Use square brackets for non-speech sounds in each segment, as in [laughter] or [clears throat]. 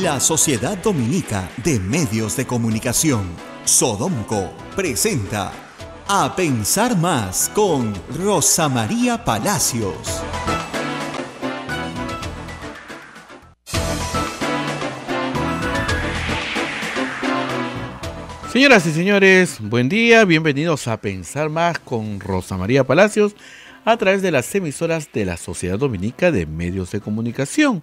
La Sociedad Dominica de Medios de Comunicación, Sodomco, presenta A Pensar Más con Rosa María Palacios. Señoras y señores, buen día, bienvenidos a Pensar Más con Rosa María Palacios a través de las emisoras de la Sociedad Dominica de Medios de Comunicación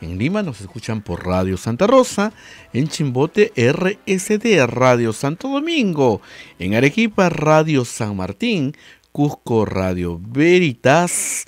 en Lima nos escuchan por Radio Santa Rosa, en Chimbote RSD Radio Santo Domingo, en Arequipa Radio San Martín, Cusco Radio Veritas,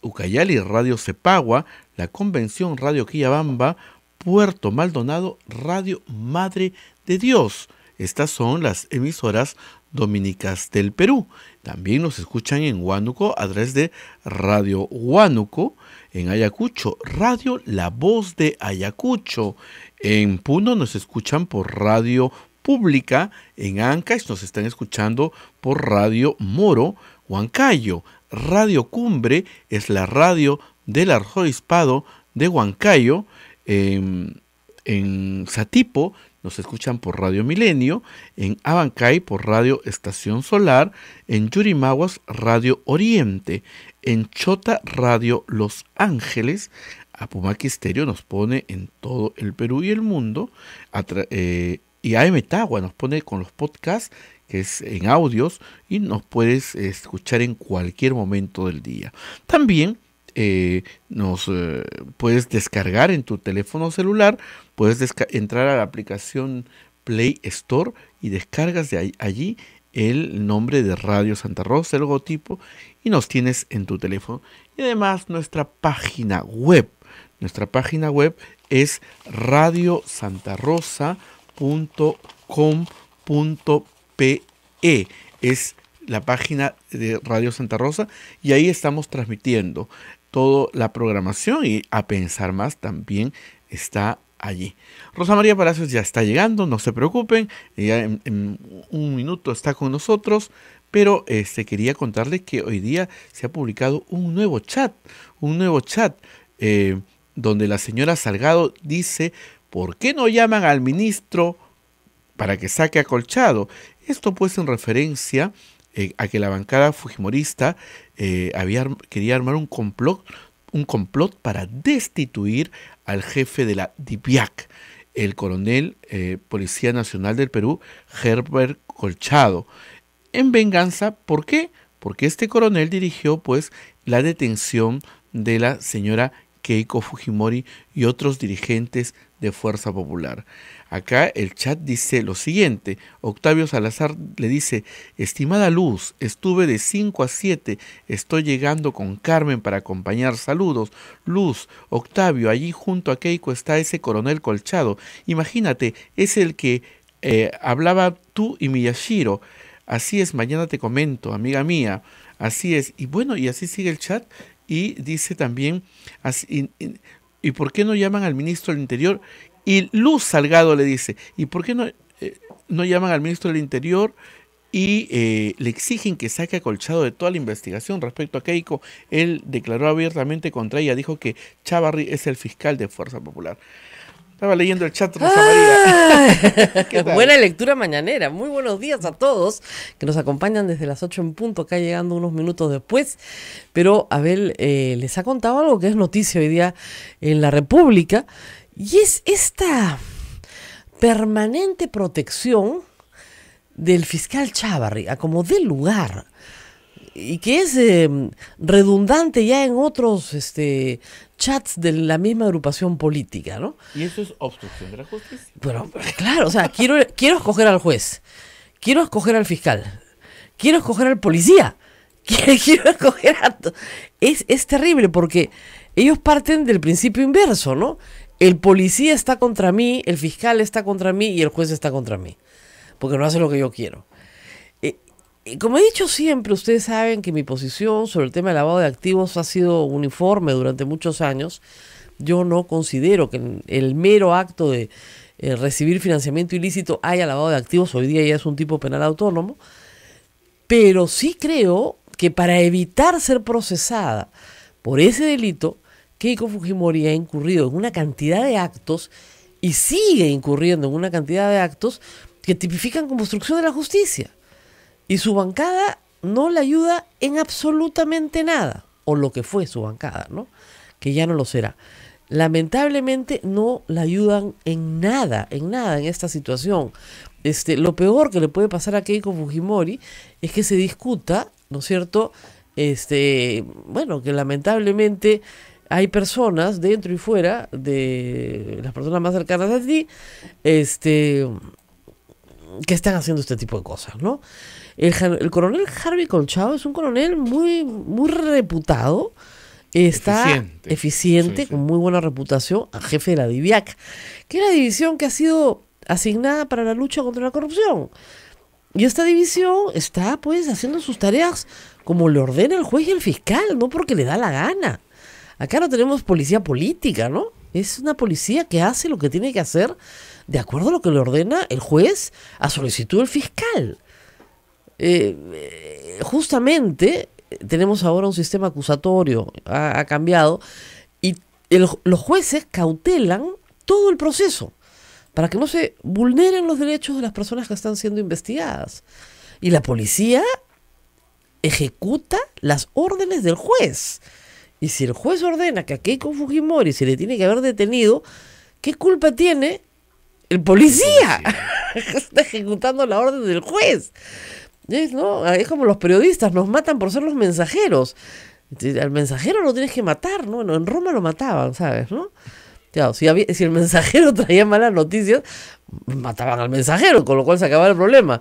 Ucayali Radio Cepagua, la Convención Radio Quillabamba, Puerto Maldonado Radio Madre de Dios. Estas son las emisoras dominicas del Perú. También nos escuchan en Huánuco a través de Radio Huánuco, en Ayacucho, Radio La Voz de Ayacucho. En Puno nos escuchan por Radio Pública, en Ancash nos están escuchando por Radio Moro, Huancayo. Radio Cumbre es la radio del arzobispado de Huancayo. En, em, en Satipo nos escuchan por Radio Milenio, en Abancay por Radio Estación Solar, en Yurimaguas Radio Oriente, en Chota Radio Los Ángeles. Apumaki Stereo nos pone en todo el Perú y el mundo. Eh, y AM Tagua nos pone con los podcasts, que es en audios, y nos puedes escuchar en cualquier momento del día. También eh, nos eh, puedes descargar en tu teléfono celular, puedes entrar a la aplicación Play Store y descargas de allí el nombre de Radio Santa Rosa, el logotipo, y nos tienes en tu teléfono. Y además nuestra página web. Nuestra página web es radiosantarosa.com.pe. Es la página de Radio Santa Rosa y ahí estamos transmitiendo toda la programación y a pensar más también está allí. Rosa María Palacios ya está llegando, no se preocupen, ella en, un minuto está con nosotros. Pero este, quería contarles que hoy día se ha publicado un nuevo chat, un nuevo chat eh, donde la señora Salgado dice, ¿por qué no llaman al ministro para que saque a Colchado? Esto pues en referencia eh, a que la bancada fujimorista eh, había, quería armar un complot, un complot para destituir al jefe de la DIPIAC, el coronel Policía Nacional del Perú, Herbert Colchado en venganza. ¿Por qué? Porque este coronel dirigió pues la detención de la señora Keiko Fujimori y otros dirigentes de Fuerza Popular. Acá el chat dice lo siguiente, Octavio Salazar le dice, estimada Luz, estuve de 5 a 7, estoy llegando con Carmen para acompañar saludos. Luz, Octavio, allí junto a Keiko está ese coronel colchado. Imagínate, es el que eh, hablaba tú y Miyashiro. Así es, mañana te comento, amiga mía. Así es. Y bueno, y así sigue el chat. Y dice también, y, por qué no llaman al ministro del Interior? Y Luz Salgado le dice, ¿y por qué no, eh, llaman al ministro del Interior? y eh, le exigen que saque acolchado de toda la investigación respecto a Keiko. Él declaró abiertamente contra ella, dijo que Chavarri es el fiscal de Fuerza Popular. Estaba leyendo el chat, Rosa María. [laughs] Buena lectura mañanera. Muy buenos días a todos que nos acompañan desde las 8 en punto, acá llegando unos minutos después. Pero Abel eh, les ha contado algo que es noticia hoy día en la República y es esta permanente protección del fiscal Chávarri, a como de lugar y que es em, redundante ya en otros este, chats de la misma agrupación política, ¿no? Y eso es obstrucción de la justicia. claro, o sea, quiero, escoger al juez, quiero escoger al fiscal, quiero escoger al policía, [laughs] quiero, escoger a... Es, es terrible porque ellos parten del principio inverso, ¿no? El policía está contra mí, el fiscal está contra mí y el juez está contra mí, porque no hace lo que yo quiero. Eh, como he dicho siempre, ustedes saben que mi posición sobre el tema del lavado de activos ha sido uniforme durante muchos años. Yo no considero que el mero acto de eh, recibir financiamiento ilícito haya lavado de activos. Hoy día ya es un tipo penal autónomo. Pero sí creo que para evitar ser procesada por ese delito, Keiko Fujimori ha incurrido en una cantidad de actos y sigue incurriendo en una cantidad de actos que tipifican como obstrucción de la justicia. Y su bancada no le ayuda en absolutamente nada, o lo que fue su bancada, ¿no? Que ya no lo será. Lamentablemente no la ayudan en nada, en nada en esta situación. Este, lo peor que le puede pasar a Keiko Fujimori es que se discuta, ¿no es cierto? Este, bueno, que lamentablemente hay personas dentro y fuera de las personas más cercanas a ti, este, que están haciendo este tipo de cosas, ¿no? El, coronel Harvey Colchado es un coronel muy, muy reputado. Está eficiente, con muy buena reputación, a jefe de la DIVIAC, que es la división que ha sido asignada para la lucha contra la corrupción. Y esta división está pues haciendo sus tareas como le ordena el juez y el fiscal, no porque le da la gana. Acá no tenemos policía política, ¿no? Es una policía que hace lo que tiene que hacer de acuerdo a lo que le ordena el juez a solicitud del fiscal. Eh, eh, justamente eh, tenemos ahora un sistema acusatorio, ha, cambiado, y los jueces cautelan todo el proceso para que no se vulneren los derechos de las personas que están siendo investigadas. Y la policía ejecuta las órdenes del juez. Y si el juez ordena que a Keiko Fujimori se le tiene que haber detenido, ¿qué culpa tiene el policía? El policía. [laughs] Está ejecutando la orden del juez. Es, ¿no? Ah, como los periodistas, nos matan por ser los mensajeros. Al mensajero lo tienes que matar, ¿no? Bueno, en Roma lo mataban, ¿sabes? ¿no? si, el mensajero [laughs] traía malas noticias, mataban al mensajero, con lo cual se acababa el problema.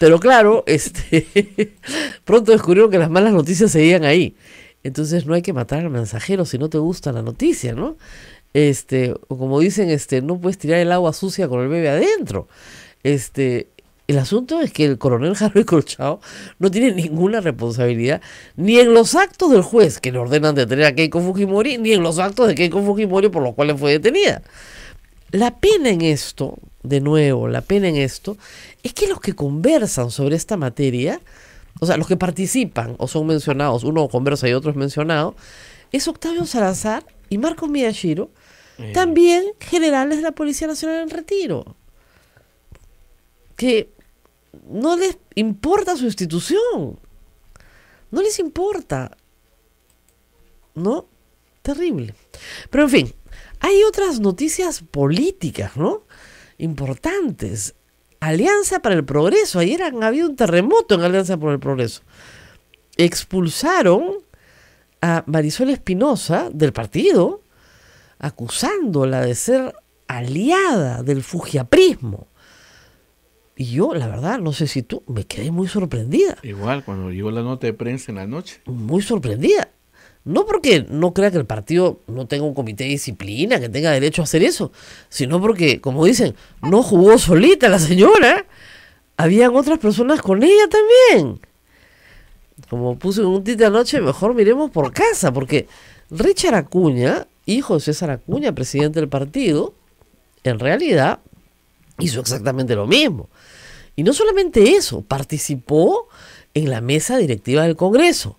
Pero claro, [laughs] este pronto descubrieron que las malas noticias seguían ahí. Entonces no hay que matar al mensajero si no te gusta la noticia, ¿no? Este, o como dicen, este, no puedes tirar el agua sucia con el bebé adentro. Este, el asunto es que el coronel Harvey Colchao no tiene ninguna responsabilidad ni en los actos del juez que le ordenan detener a Keiko Fujimori, ni en los actos de Keiko Fujimori por los cuales fue detenida. La pena en esto, de nuevo, la pena en esto, es que los que conversan sobre esta materia, o sea, los que participan o son mencionados, uno conversa y otro es mencionado, es Octavio Salazar y Marco Miyashiro, eh. también generales de la Policía Nacional en retiro. Que no les importa su institución. No les importa. ¿No? Terrible. Pero en fin, hay otras noticias políticas, ¿no? Importantes. Alianza para el Progreso. Ayer han habido un terremoto en Alianza por el Progreso. Expulsaron a Marisol Espinosa del partido, acusándola de ser aliada del fujiaprismo. Y yo, la verdad, no sé si tú, me quedé muy sorprendida. Igual, cuando llegó la nota de prensa en la noche. Muy sorprendida. No porque no crea que el partido no tenga un comité de disciplina, que tenga derecho a hacer eso, sino porque, como dicen, no jugó solita la señora. Habían otras personas con ella también. Como puse un título anoche, mejor miremos por casa, porque Richard Acuña, hijo de César Acuña, presidente del partido, en realidad hizo exactamente lo mismo. Y no solamente eso, participó en la mesa directiva del Congreso.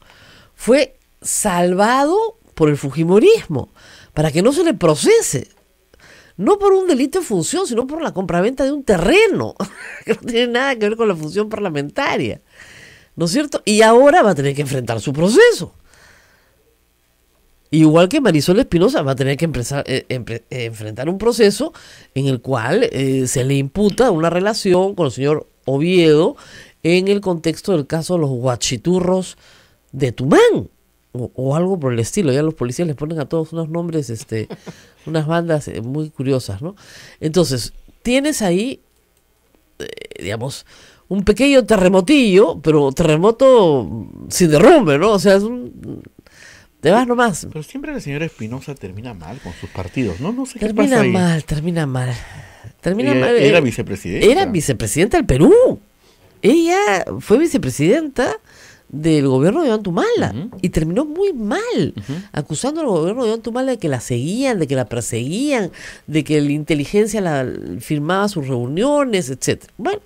Fue salvado por el Fujimorismo, para que no se le procese. No por un delito de función, sino por la compraventa de un terreno, [laughs] que no tiene nada que ver con la función parlamentaria. ¿No es cierto? Y ahora va a tener que enfrentar su proceso. Igual que Marisol Espinosa va a tener que empezar, eh, eh, enfrentar un proceso en el cual eh, se le imputa una relación con el señor Oviedo en el contexto del caso de los guachiturros de Tumán o, algo por el estilo. Ya los policías les ponen a todos unos nombres, este, [laughs] unas bandas muy curiosas, ¿no? Entonces, tienes ahí, digamos, un pequeño terremotillo, pero terremoto sin derrumbe, ¿no? O sea, es un te vas nomás. Pero siempre la señora Espinosa termina mal con sus partidos, ¿no? No sé termina qué mal, termina mal. Termina mal. Era eh, vicepresidenta. Era vicepresidenta del Perú. Ella fue vicepresidenta del gobierno de Antumala Tumala y terminó muy mal, acusando al gobierno de Tumala de que la seguían, de que la perseguían, de que la inteligencia la firmaba sus reuniones, etcétera. Bueno,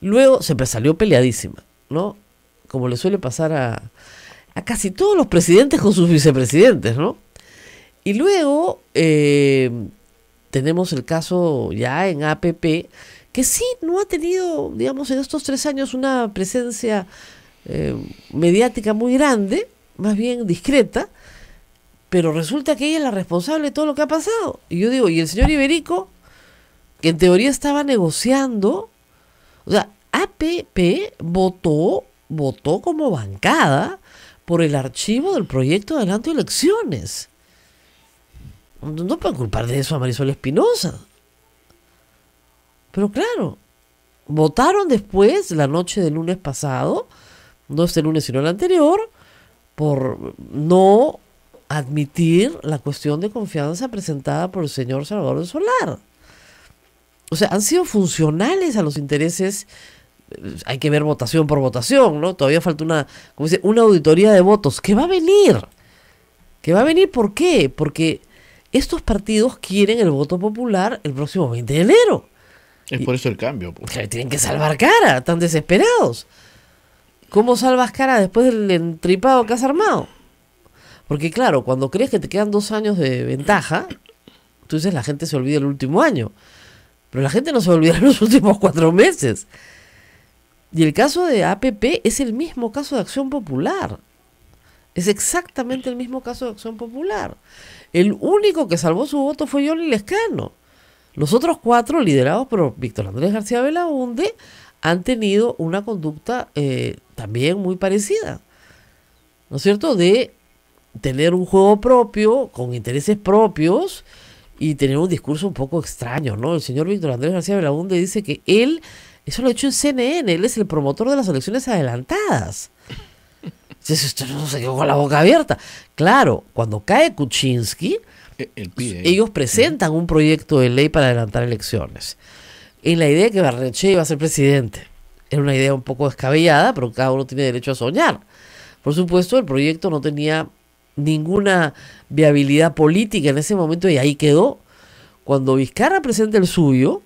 luego se salió peleadísima, ¿no? Como le suele pasar a, a casi todos los presidentes con sus vicepresidentes, ¿no? Y luego eh, tenemos el caso ya en APP, que sí no ha tenido, digamos, en estos tres años una presencia eh, mediática muy grande, más bien discreta, pero resulta que ella es la responsable de todo lo que ha pasado. Y yo digo, y el señor Iberico, que en teoría estaba negociando, o sea, APP votó, votó como bancada por el archivo del proyecto de adelanto elecciones. No pueden culpar de eso a Marisol Espinosa. Pero claro, votaron después, la noche del lunes pasado, no este lunes sino el anterior, por no admitir la cuestión de confianza presentada por el señor Salvador Solar. O sea, han sido funcionales a los intereses hay que ver votación por votación, ¿no? Todavía falta una, una auditoría de votos que va a venir. ¿Qué va a venir, ¿por qué? Porque estos partidos quieren el voto popular el próximo 20 de enero. Es por eso el cambio. Tienen que salvar cara, están desesperados. ¿Cómo salvas cara después del entripado que has armado? Porque claro, cuando crees que te quedan dos años de ventaja, tú dices la gente se olvida el último año. Pero la gente no se olvida [laughs] los últimos cuatro meses. Y el caso de APP es el mismo caso de Acción Popular. Es exactamente el mismo caso de Acción Popular. El único que salvó su voto fue Yoli Lescano. Los otros cuatro, liderados por Víctor Andrés García Belaunde, han tenido una conducta eh, también muy parecida. ¿No es cierto? De tener un juego propio, con intereses propios y tener un discurso un poco extraño, ¿no? El señor Víctor Andrés García Belaunde dice que él eso lo ha hecho en CNN. Él es el promotor de las elecciones adelantadas. Usted no se quedó con la boca abierta. Claro, cuando cae Kuczynski, e, ellos presentan un proyecto de ley para adelantar elecciones. Y la idea de que Barreche iba a ser presidente era una idea un poco descabellada, pero cada uno tiene derecho a soñar. Por supuesto, el proyecto no tenía ninguna viabilidad política en ese momento y ahí quedó. Cuando Vizcarra presenta el suyo,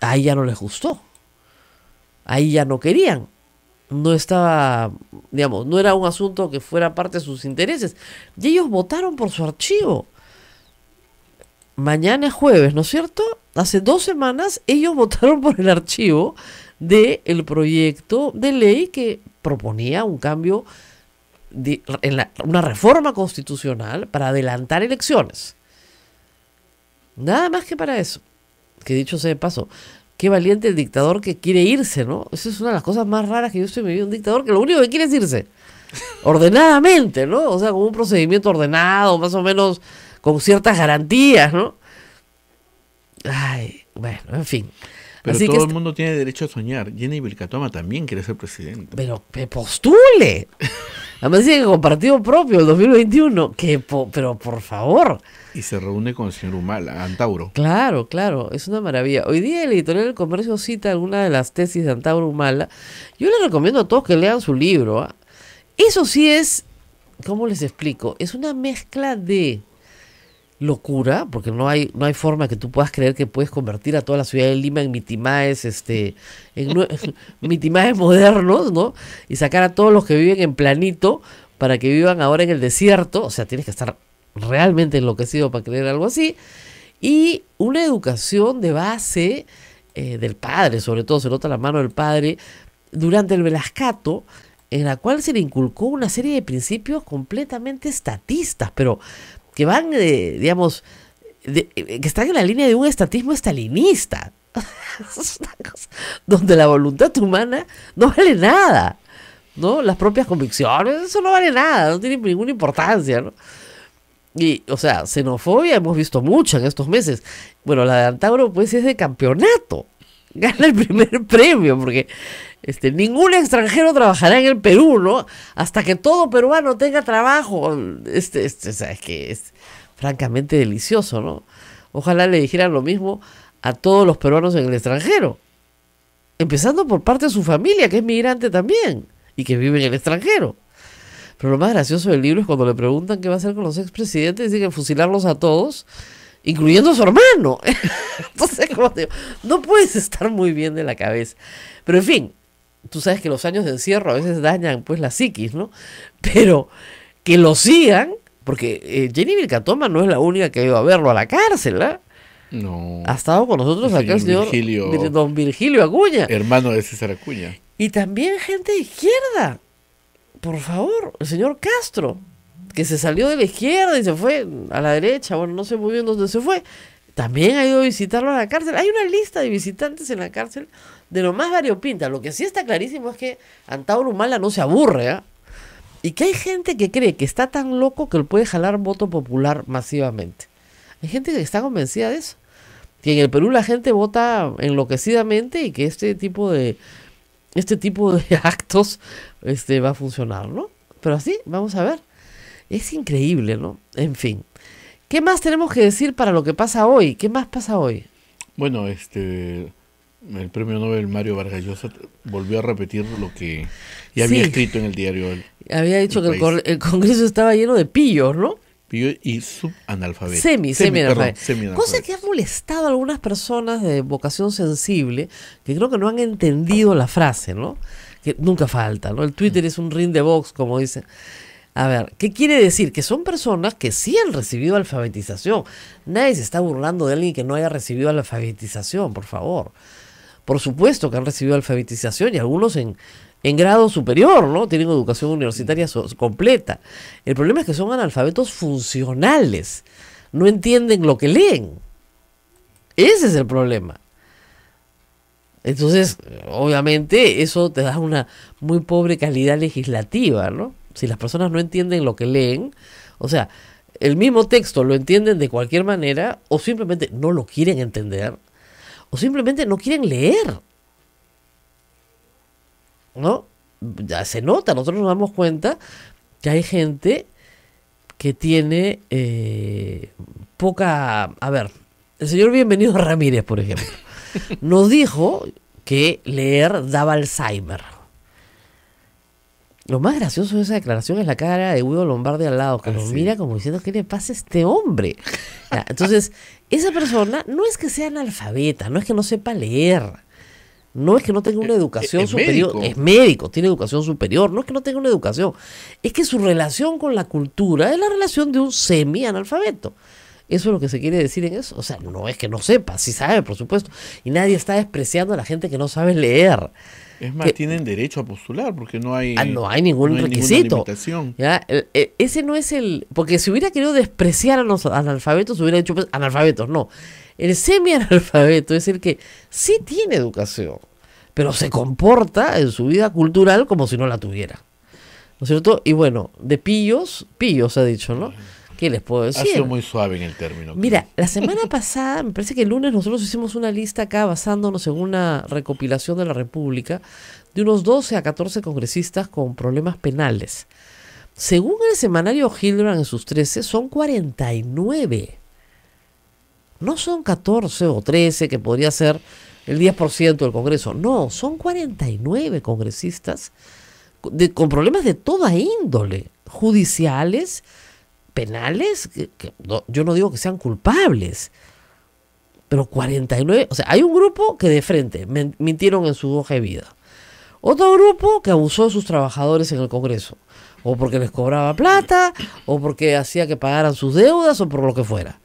ahí ya no les gustó ahí ya no querían. No estaba, digamos, no era un asunto que fuera parte de sus intereses. Y ellos votaron por su archivo. Mañana es jueves, ¿no es cierto? Hace dos semanas ellos [laughs] votaron por el archivo del proyecto de ley que proponía un cambio, en una reforma constitucional para adelantar elecciones. Nada más que para eso. Que dicho sea de paso, qué valiente el dictador que quiere irse, ¿no? Esa es una de las cosas más raras que yo estoy vivido, Un dictador que lo único que quiere es irse. [laughs] Ordenadamente, ¿no? O sea, con un procedimiento ordenado, más o menos con ciertas garantías, ¿no? Ay, bueno, en fin. Pero todo el mundo tiene derecho a soñar. Jenny Vilcatoma también quiere ser presidente. Pero que postule. [laughs] Además dice que con partido propio el 2021. Que pero por favor. Y se reúne con el señor Humala, Antauro. Claro, claro, es una maravilla. Hoy día el editorial del comercio cita alguna de las tesis de Antauro Humala. Yo le recomiendo a todos que lean su libro. ¿ah? Eso sí es, ¿cómo les explico? Es una mezcla de locura, porque no hay, no hay forma que tú puedas creer que puedes convertir a toda la ciudad de Lima en mitimaes, este, en [laughs] mitimaes modernos, ¿no? Y sacar a todos los que viven en planito para que vivan ahora en el desierto. O sea, tienes que estar realmente enloquecido para creer algo así, y una educación de base eh, del padre, sobre todo se nota la mano del padre, durante el Velascato, en la cual se le inculcó una serie de principios completamente estatistas, pero que van, eh, digamos, eh, que están en la línea de un estatismo estalinista, [laughs] donde la voluntad humana no vale nada, ¿no? Las propias convicciones, eso no vale nada, no tiene ninguna importancia, ¿no? Y, o sea, xenofobia hemos visto mucha en estos meses. Bueno, la de Antauro, pues, es de campeonato. [laughs] Gana el primer premio, porque este, ningún extranjero trabajará en el Perú, ¿no? Hasta que todo peruano tenga trabajo. Este, este, o sea, es que es francamente delicioso, ¿no? Ojalá le dijeran lo mismo a todos los peruanos en el extranjero. Empezando por parte de su familia, que es migrante también, y que vive en el extranjero. Pero lo más gracioso del libro es cuando le preguntan qué va a hacer con los expresidentes, dicen que fusilarlos a todos, incluyendo a su hermano. [laughs] Entonces, no puedes estar muy bien de la cabeza. Pero en fin, tú sabes que los años de encierro a veces dañan pues la psiquis, ¿no? Pero que lo sigan, porque eh, Jenny Vilcatoma no es la única que ha ido a verlo a la cárcel, ¿ah? No. Ha estado con nosotros acá el señor don Virgilio Acuña. Hermano de César Acuña. Y también gente de izquierda por favor, el señor Castro, que se salió de la izquierda y se fue a la derecha, bueno, no sé muy bien dónde se fue, también ha ido a visitarlo a la cárcel. Hay una lista de visitantes en la cárcel de lo más variopinta. Lo que sí está clarísimo es que Antauro Humala no se aburre, ¿eh? Y que hay gente que cree que está tan loco que él puede jalar voto popular masivamente. Hay gente que está convencida de eso. Que en el Perú la gente vota enloquecidamente y que este tipo de, este tipo de [laughs] actos este, va a funcionar, ¿no? Pero así, vamos a ver. Es increíble, ¿no? En fin. ¿Qué más tenemos que decir para lo que pasa hoy? ¿Qué más pasa hoy? Bueno, este el premio Nobel Mario Vargas volvió a repetir lo que ya había escrito en el diario. había dicho que el, Congreso estaba lleno de pillos, ¿no? y subanalfabeto. Semi, semi, -analfabeto. semi Cosa que ha molestado a algunas personas de vocación sensible que creo que no han entendido la frase, ¿no? Que nunca falta, ¿no? El Twitter es un ring de box, como dicen. A ver, ¿qué quiere decir? Que son personas que sí han recibido alfabetización. Nadie se está burlando de alguien que no haya recibido alfabetización, por favor. Por supuesto que han recibido alfabetización y algunos en, en grado superior, ¿no? Tienen educación universitaria completa. El problema es que son analfabetos funcionales. No entienden lo que leen. Ese es el problema. Entonces, obviamente, eso te da una muy pobre calidad legislativa, ¿no? Si las personas no entienden lo que leen, o sea, el mismo texto lo entienden de cualquier manera, o simplemente no lo quieren entender, o simplemente no quieren leer. ¿no? Ya se nota, nosotros nos damos cuenta que hay gente que tiene eh, poca... A ver, el señor Bienvenido Ramírez, por ejemplo, [laughs] nos dijo que leer daba Alzheimer. Lo más gracioso de esa declaración es la cara de Hugo Lombardi al lado, que nos mira como diciendo, ¿qué le pasa a este hombre? Entonces, esa persona no es que sea analfabeta, no es que no sepa leer no es que no tenga una eh, eh, educación superior, es médico, tiene educación superior, no es que no tenga una educación, es que su relación con la cultura es la relación de un semi-analfabeto. Eso es lo que se quiere decir en eso. O sea, no es que no sepa, sí sabe, por supuesto. Y nadie está despreciando a la gente que no sabe leer. Es más, tienen derecho a postular porque no hay, ah, no hay ningún requisito. ¿Ya? Eh, ese no es el. Porque si hubiera querido despreciar a los analfabetos, hubiera dicho pues, analfabetos, no. El semi-analfabeto es el que sí tiene educación pero se comporta en su vida cultural como si no la tuviera. ¿No es cierto? Y bueno, de pillos, pillos ha dicho, ¿no? ¿Qué les puedo decir? Ha sido muy suave en el término. Mira, la semana [laughs] pasada, me parece que el lunes nosotros hicimos una lista acá basándonos en una recopilación de la República de unos 12 a 14 congresistas con problemas penales. Según el semanario Hildebrand en sus 13, son 49. No son 14 o 13 que podría ser el 10% del Congreso. No, son 49 congresistas con problemas de toda índole, judiciales, penales, yo no digo que sean culpables, pero 49, o sea, hay un grupo que de frente mintieron en su hoja de vida. Otro grupo que abusó de sus trabajadores en el Congreso, o porque les cobraba plata, o porque hacía que pagaran sus deudas, o por lo que fuera.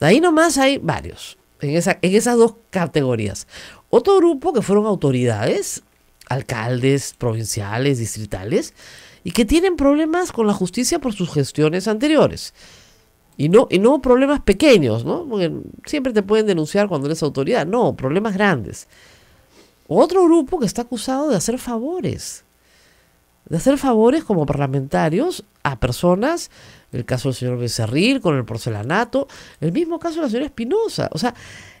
Ahí nomás hay varios en, en esas dos categorías. Otro grupo que fueron autoridades, alcaldes, provinciales, distritales, y que tienen problemas con la justicia por sus gestiones anteriores. Y no, y no problemas pequeños, ¿no? Porque siempre te pueden denunciar cuando eres autoridad. No, problemas grandes. Otro grupo que está acusado de hacer favores. De hacer favores como parlamentarios a personas el caso del señor Becerril con el porcelanato, el mismo caso de la señora Espinosa. O sea,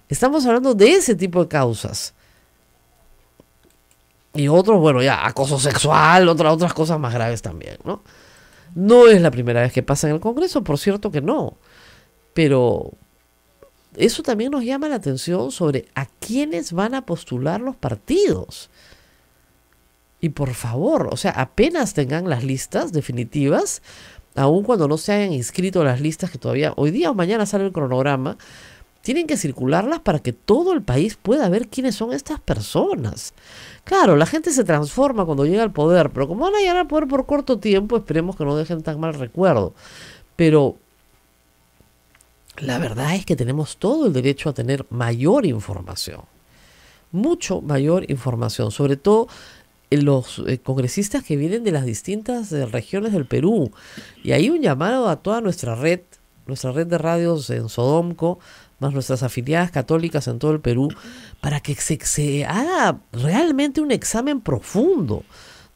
estamos hablando de ese tipo de causas. Y otros, bueno, ya, acoso sexual, otras, otras cosas más graves también, ¿no? No es la primera vez que pasa en el Congreso, por cierto que no. Pero eso también nos llama la atención sobre a quiénes van a postular los partidos. Y por favor, o sea, apenas tengan las listas definitivas, Aún cuando no se hayan inscrito las listas que todavía hoy día o mañana sale el cronograma, tienen que circularlas para que todo el país pueda ver quiénes son estas personas. Claro, la gente se transforma cuando llega al poder, pero como van a llegar al poder por corto tiempo, esperemos que no dejen tan mal recuerdo. Pero la verdad es que tenemos todo el derecho a tener mayor información, mucho mayor información, sobre todo los eh, congresistas que vienen de las distintas eh, regiones del Perú. Y hay un llamado a toda nuestra red, nuestra red de radios en Sodomco, más nuestras afiliadas católicas en todo el Perú, para que se haga realmente un examen profundo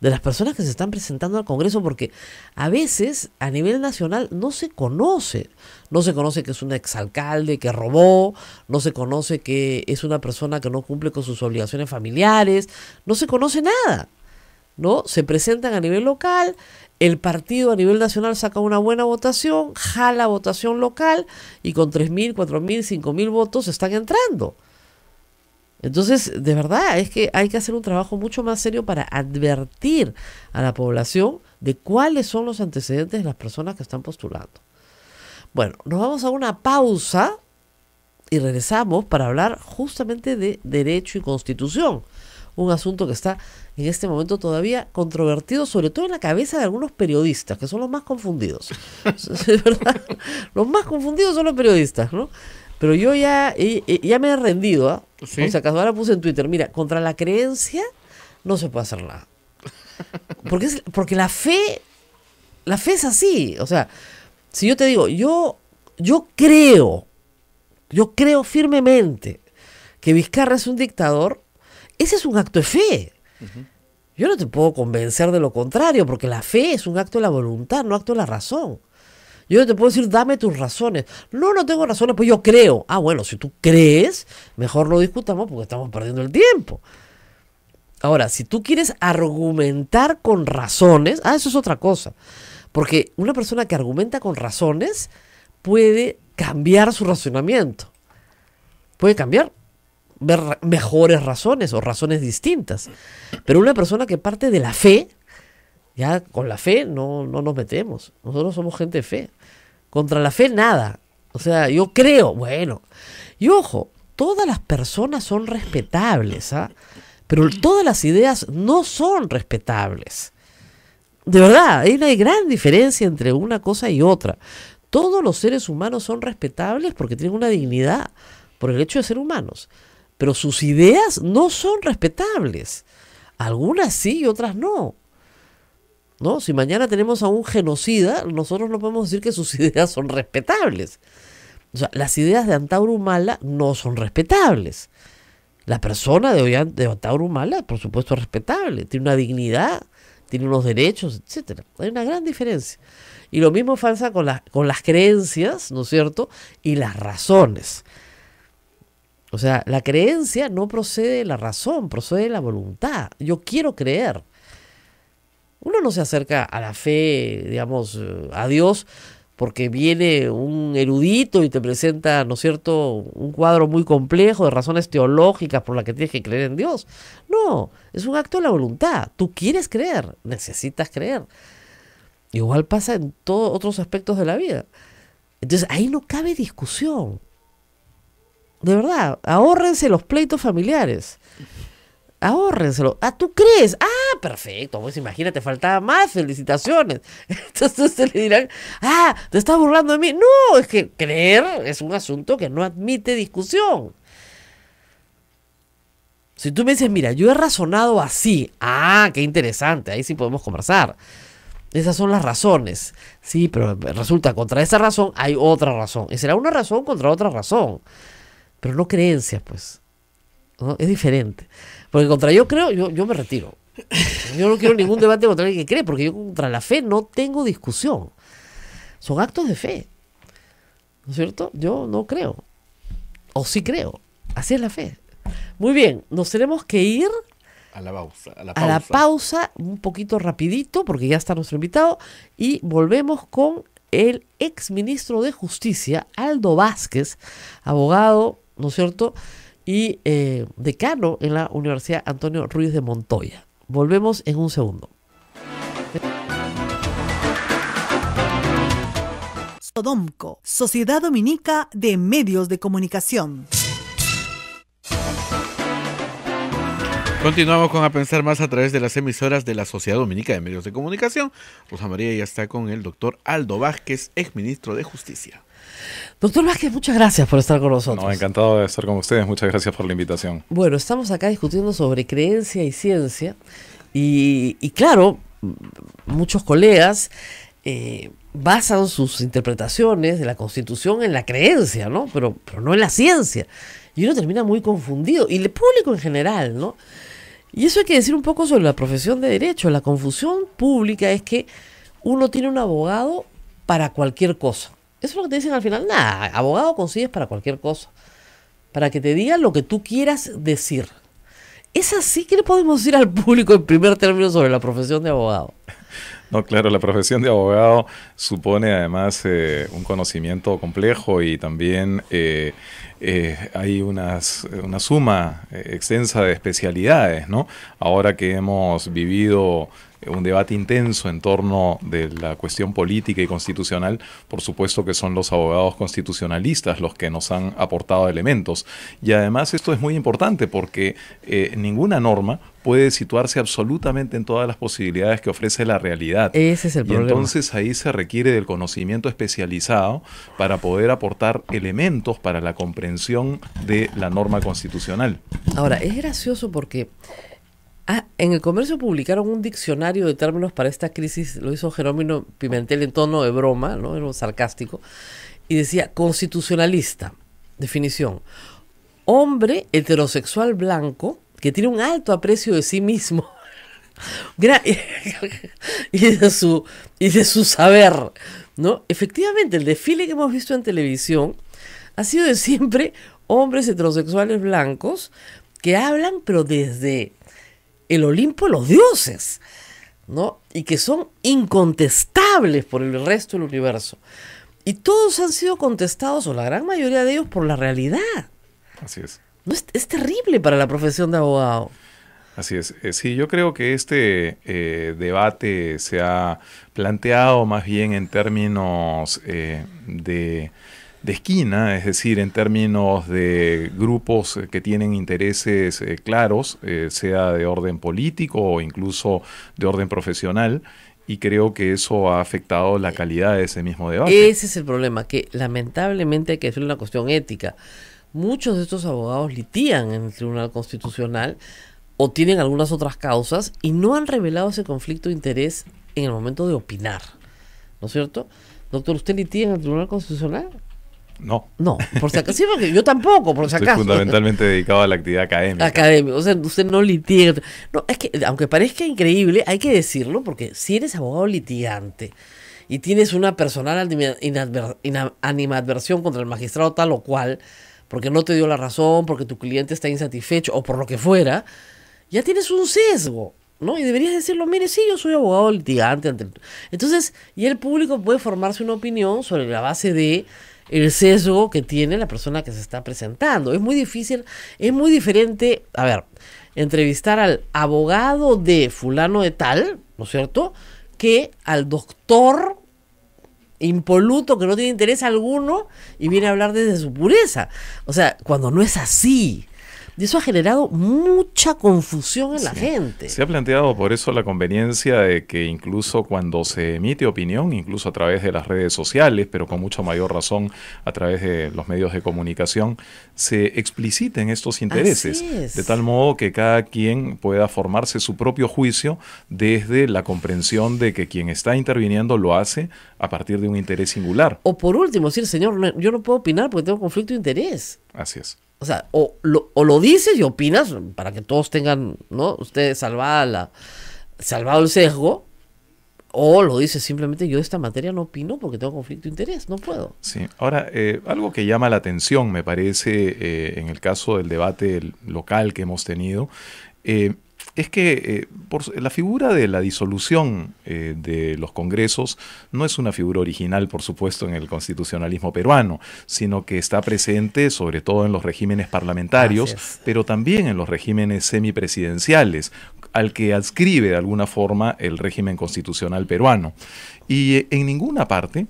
de las personas que se están presentando al Congreso, porque a veces a nivel nacional no se conoce. No se conoce que es un exalcalde que robó, no se conoce que es una persona que no cumple con sus obligaciones familiares, no se conoce nada. ¿No? Se presentan a nivel local, el partido a nivel nacional saca una buena votación, jala votación local y con 3.000, 4.000, 5.000 votos están entrando. Entonces, de verdad, es que hay que hacer un trabajo mucho más serio para advertir a la población de cuáles son los antecedentes de las personas que están postulando. Bueno, nos vamos a una pausa y regresamos para hablar justamente de derecho y constitución, un asunto que está en este momento todavía controvertido, sobre todo en la cabeza de algunos periodistas, que son los más confundidos. [laughs] ¿verdad? Los más confundidos son los periodistas, ¿no? Pero yo ya, ya me he rendido, ¿ah? O sea, ahora puse en Twitter, mira, contra la creencia no se puede hacer nada. Porque, porque la fe, la fe es así. O sea, si yo te digo, yo, yo creo, yo creo firmemente que Vizcarra es un dictador, ese es un acto de fe. Yo no te puedo convencer de lo contrario, porque la fe es un acto de la voluntad, no acto de la razón. Yo te puedo decir, dame tus razones. No, no tengo razones, pues yo creo. Ah, bueno, si tú crees, mejor lo discutamos porque estamos perdiendo el tiempo. Ahora, si tú quieres argumentar con razones, ah, eso es otra cosa. Porque una persona que argumenta con razones puede cambiar su razonamiento. Puede cambiar, ver mejores razones o razones distintas. Pero una persona que parte de la fe, ya con la fe no, no nos metemos. Nosotros somos gente de fe. Contra la fe, nada. O sea, yo creo, bueno. Y ojo, todas las personas son respetables, ¿ah? Pero todas las ideas no son respetables. De verdad, hay una gran diferencia entre una cosa y otra. Todos los seres humanos son respetables porque tienen una dignidad, por el hecho de ser humanos. Pero sus ideas no son respetables. Algunas sí y otras no. ¿no? Si mañana tenemos a un genocida, nosotros no podemos decir que sus [laughs] ideas son respetables. las ideas de Antauro Humala no son respetables. La persona de, de Antauro Humala, por supuesto, es respetable. Tiene una dignidad, tiene unos derechos, etc. Hay una gran diferencia. Y lo mismo pasa con, con las creencias, ¿no es cierto? Y las razones. O sea, la creencia no procede de la razón, procede de la voluntad. Yo quiero creer. Uno no se acerca a la fe, digamos, eh, a Dios, porque viene un erudito y te presenta, ¿no es cierto?, un cuadro muy complejo de razones teológicas por las que tienes que creer en Dios. No, es un acto de la voluntad. Tú quieres creer, necesitas creer. Igual pasa en todos otros aspectos de la vida. Entonces ahí no cabe discusión. De verdad, ahórrense los pleitos familiares. Ahórrenselo. Ah, ¿tú crees? Ah, perfecto. Pues imagínate, faltaba más felicitaciones. [laughs] Entonces se le dirán, ah, te estás burlando de mí. No, es que creer es un asunto que no admite discusión. Si tú me dices, mira, yo he razonado así. Ah, qué interesante. Ahí sí podemos conversar. Esas son las razones. Sí, pero resulta, contra esa razón hay otra razón. Y será una razón contra otra razón. Pero no creencias, pues. Es diferente. Porque contra yo creo, yo, me retiro. Yo no quiero ningún debate contra alguien que cree, porque yo contra la fe no tengo discusión. Son actos de fe. ¿No es cierto? Yo no creo. O sí creo. Así es la fe. Muy bien, nos tenemos que ir a la pausa. A la pausa, a la pausa un poquito rapidito, porque ya está nuestro invitado, y volvemos con el exministro de Justicia, Aldo Vázquez, abogado, ¿no es cierto? y eh, decano en la Universidad Antonio Ruiz de Montoya. Volvemos en un segundo. Sodomco, Sociedad Dominica de Medios de Comunicación. Continuamos con A Pensar Más a través de las emisoras de la Sociedad Dominica de Medios de Comunicación. Rosa María ya está con el doctor Aldo Vázquez, exministro de Justicia. Doctor Vázquez, muchas gracias por estar con nosotros. encantado de estar con ustedes. Muchas gracias por la invitación. Bueno, estamos acá discutiendo sobre creencia y ciencia. Y, claro, muchos colegas eh, basan sus interpretaciones de la Constitución en la creencia, ¿no? Pero, no en la ciencia. Y uno termina muy confundido. Y el público en general, ¿no? Y eso hay que decir un poco sobre la profesión de derecho. La confusión pública es que uno tiene un abogado para cualquier cosa. Eso es lo que te dicen al final. Nada, abogado consigues para cualquier cosa. Para que te diga lo que tú quieras decir. ¿Es así que le podemos decir al público en primer término sobre la profesión de abogado? No, claro, la profesión de abogado supone además eh, un conocimiento complejo y también eh, eh, hay una suma extensa de especialidades, ¿no? Ahora que hemos vivido un debate intenso en torno de la cuestión política y constitucional, por supuesto que son los abogados constitucionalistas los que nos han aportado elementos. Y además esto es muy importante porque eh, ninguna norma puede situarse absolutamente en todas las posibilidades que ofrece la realidad. Ese es el y problema. Entonces ahí se requiere del conocimiento especializado para poder aportar elementos para la comprensión de la norma constitucional. Ahora, es gracioso porque Ah, en el comercio publicaron un diccionario de términos para esta crisis, lo hizo Jerónimo Pimentel en tono de broma, ¿no? Era sarcástico, y decía constitucionalista, definición, hombre heterosexual blanco que tiene un alto aprecio de sí mismo [laughs] [laughs] y, de su, y de su saber, ¿no? Efectivamente, el desfile que hemos visto en televisión ha sido de siempre hombres heterosexuales blancos que hablan, pero desde el Olimpo de los dioses, ¿no? Y que son incontestables por el resto del universo. Y todos han sido contestados, o la gran mayoría de ellos, por la realidad. Así es. No, es, terrible para la profesión de abogado. Así es. Eh, sí, yo creo que este eh, debate se ha planteado más bien en términos eh, de de esquina, es decir, en términos de grupos que tienen intereses eh, claros, eh, sea de orden político o incluso de orden profesional. Y creo que eso ha afectado la eh, calidad de ese mismo debate. Ese es el problema, que lamentablemente hay que hacer una cuestión ética. Muchos de estos abogados litían en el Tribunal Constitucional o tienen algunas otras causas y no han revelado ese conflicto de interés en el momento de opinar. ¿No es cierto? Doctor, ¿usted litía en el Tribunal Constitucional? No. No, por si acaso. yo tampoco, por si Estoy fundamentalmente dedicado a la actividad académica. Académica, o sea, usted no litiga. No, es que, aunque parezca increíble, hay que decirlo, porque si eres abogado litigante y tienes una personal animadversión contra el magistrado tal o cual, porque no te dio la razón, porque tu cliente está insatisfecho o por lo que fuera, ya tienes un sesgo. ¿no? Y deberías decirlo, mire, sí, yo soy abogado litigante. Entonces, y el público puede formarse una opinión sobre la base de el sesgo que tiene la persona que se está presentando. Es muy difícil, es muy diferente, a ver, entrevistar al abogado de fulano de tal, ¿no es cierto?, que al doctor impoluto que no tiene interés alguno y viene a hablar desde su pureza. O sea, cuando no es así. Y eso ha generado mucha confusión en la gente. Se ha planteado por eso la conveniencia de que incluso cuando se emite opinión, incluso a través de las redes sociales, pero con mucha mayor razón a través de los medios de comunicación, se expliciten estos intereses, de tal modo que cada quien pueda formarse su propio juicio desde la comprensión de que quien está interviniendo lo hace a partir de un interés singular. O por último, decir, señor, yo no puedo opinar porque tengo conflicto de interés. Así es. O sea, o lo, dices y opinas para que todos tengan, ¿no? Usted salvada la, salvado el sesgo, o lo dices simplemente yo de esta materia no opino porque tengo conflicto de interés, no puedo. Sí, ahora, eh, algo que llama la atención, me parece, eh, en el caso del debate local que hemos tenido, eh, es que eh, la figura de la disolución eh, de los congresos no es una figura original, por supuesto, en el constitucionalismo peruano, sino que está presente sobre todo en los regímenes parlamentarios, pero también en los regímenes semipresidenciales, al que adscribe de alguna forma el régimen constitucional peruano. Y eh, en ninguna parte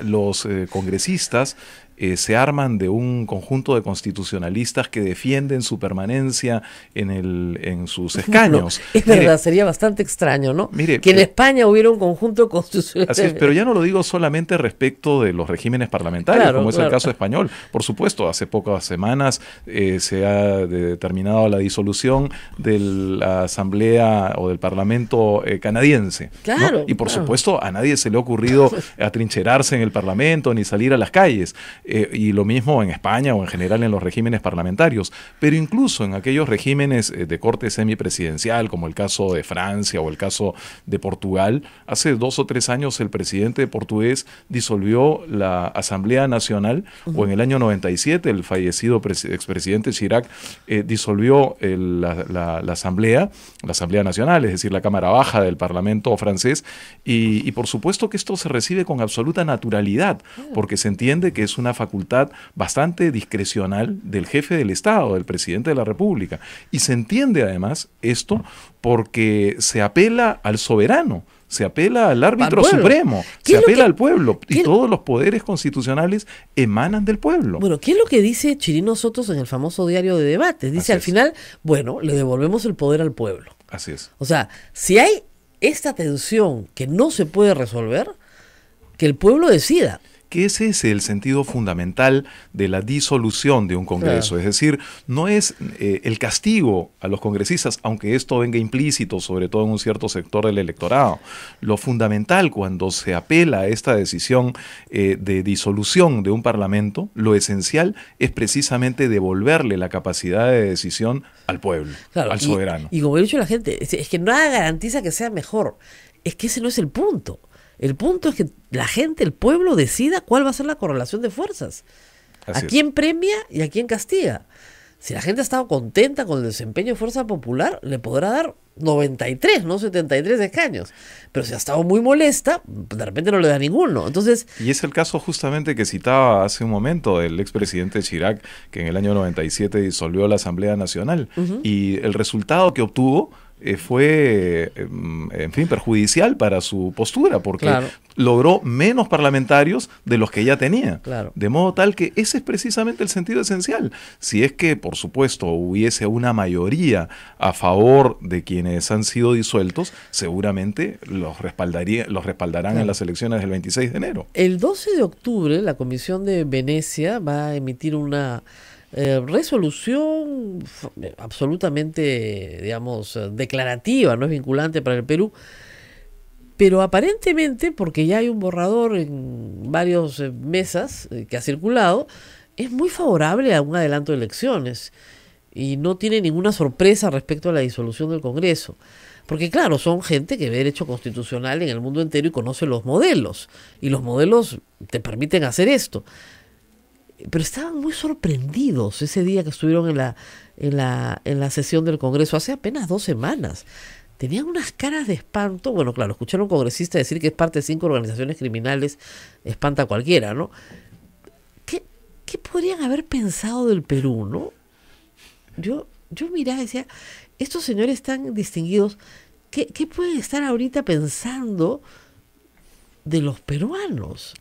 los congresistas eh, se arman de un conjunto de constitucionalistas que defienden su permanencia en, el, en sus [laughs] escaños. es verdad, sería bastante extraño, ¿no? Mire, que en España hubiera un conjunto [laughs] constitucional. Así es, pero ya no lo digo solamente respecto de los regímenes parlamentarios, como es el caso español. Por supuesto, hace pocas semanas eh, se ha determinado la disolución de la Asamblea o del Parlamento eh, canadiense. Claro. Y por supuesto, a nadie se le ha ocurrido [laughs] atrincherarse en el Parlamento ni salir a las calles. Eh, y lo mismo en España o en general en los regímenes parlamentarios, pero incluso en aquellos regímenes eh, de corte semipresidencial, como el caso de Francia o el caso de Portugal, hace dos o tres años el presidente portugués disolvió la Asamblea Nacional, o en el año 97 el fallecido expresidente Chirac eh, disolvió la, Asamblea, la Asamblea Nacional, es decir, la Cámara Baja del Parlamento francés, y por supuesto que esto se recibe con absoluta naturalidad, porque se entiende que es una facultad bastante discrecional del jefe del Estado, del presidente de la República. Y se entiende además esto porque se apela al soberano, se apela al árbitro supremo, se apela al pueblo y todos los poderes constitucionales emanan del pueblo. Bueno, ¿qué es lo que dice Chirino Sotos en el famoso diario de debate? Dice al final, bueno, le devolvemos el poder al pueblo. Así es. O sea, si hay esta tensión que no se puede resolver, que el pueblo decida que ese es el sentido fundamental de la disolución de un Congreso. Es decir, no es eh, el castigo a los congresistas, aunque esto venga implícito, sobre todo en un cierto sector del electorado. Lo fundamental cuando se apela a esta decisión eh, de disolución de un Parlamento, lo esencial es precisamente devolverle la capacidad de decisión al pueblo, al soberano. Y, y como he dicho la gente, es que nada garantiza que sea mejor. Es que ese no es el punto. El punto es que la gente, el pueblo decida cuál va a ser la correlación de fuerzas. a quién premia y a quién castiga. Si la gente ha estado contenta con el desempeño de Fuerza Popular, le podrá dar 93, no 73 escaños. Pero si ha estado muy molesta, de repente no le da ninguno. Entonces, y es el caso justamente que citaba hace un momento el expresidente Chirac, que en el año 97 disolvió la Asamblea Nacional. Y el resultado que obtuvo eh, fue, em, en fin, perjudicial para su postura, porque logró menos parlamentarios de los que ya tenía. De modo tal que ese es precisamente el sentido esencial. Si es que, por supuesto, hubiese una mayoría a favor de quienes han sido disueltos, seguramente los, respaldaría, los respaldarán en las elecciones del 26 de enero. El 12 de octubre, la Comisión de Venecia va a emitir una eh, resolución eh, absolutamente, digamos, eh, declarativa, no es vinculante para el Perú, pero aparentemente, porque ya hay un borrador en varias mesas que ha circulado, es muy favorable a un adelanto de elecciones y no tiene ninguna sorpresa respecto a la disolución del Congreso. Porque claro, son gente que ve derecho constitucional en el mundo entero y conoce los modelos. Y los modelos te permiten hacer esto pero estaban muy sorprendidos ese día que estuvieron en la, en la, sesión del Congreso, hace apenas dos semanas. Tenían unas caras de espanto. Bueno, claro, escucharon a un congresista decir que es parte de cinco organizaciones criminales, espanta a cualquiera, ¿no? ¿Qué, qué podrían haber pensado del Perú, no? Yo, yo miraba y decía, estos señores tan distinguidos, ¿qué, qué pueden estar ahorita pensando de los peruanos?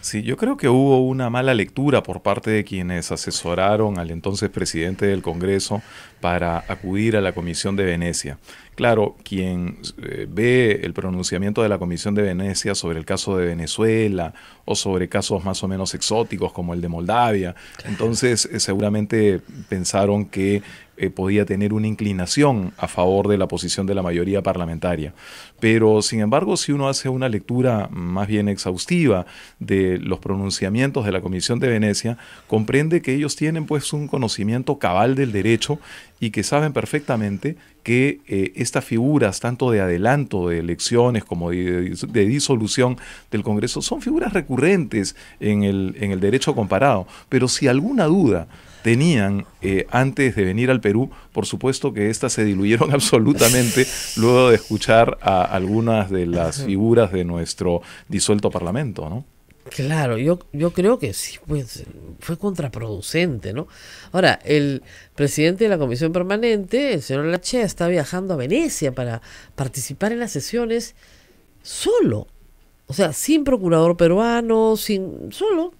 Sí, yo creo que hubo una mala lectura por parte de quienes asesoraron al entonces presidente del Congreso para acudir a la Comisión de Venecia. Claro, quien eh, ve el pronunciamiento de la Comisión de Venecia sobre el caso de Venezuela o sobre casos más o menos exóticos como el de Moldavia, entonces eh, seguramente pensaron que eh, podía tener una inclinación a favor de la posición de la mayoría parlamentaria. Pero, sin embargo, si uno hace una lectura más bien exhaustiva de los pronunciamientos de la Comisión de Venecia, comprende que ellos tienen pues un conocimiento cabal del derecho y que saben perfectamente que eh, estas figuras, tanto de adelanto de elecciones como de, disolución del Congreso, son figuras recurrentes en el, en el derecho comparado. Pero si alguna duda tenían eh, antes de venir al Perú, por supuesto que estas se diluyeron [laughs] absolutamente luego de escuchar a algunas de las figuras de nuestro disuelto Parlamento, ¿no? Claro, yo, yo creo que sí, fue contraproducente, ¿no? Ahora, el presidente de la Comisión Permanente, el señor Lachea, está viajando a Venecia para participar en las sesiones solo, o sea, sin procurador peruano, sin solo,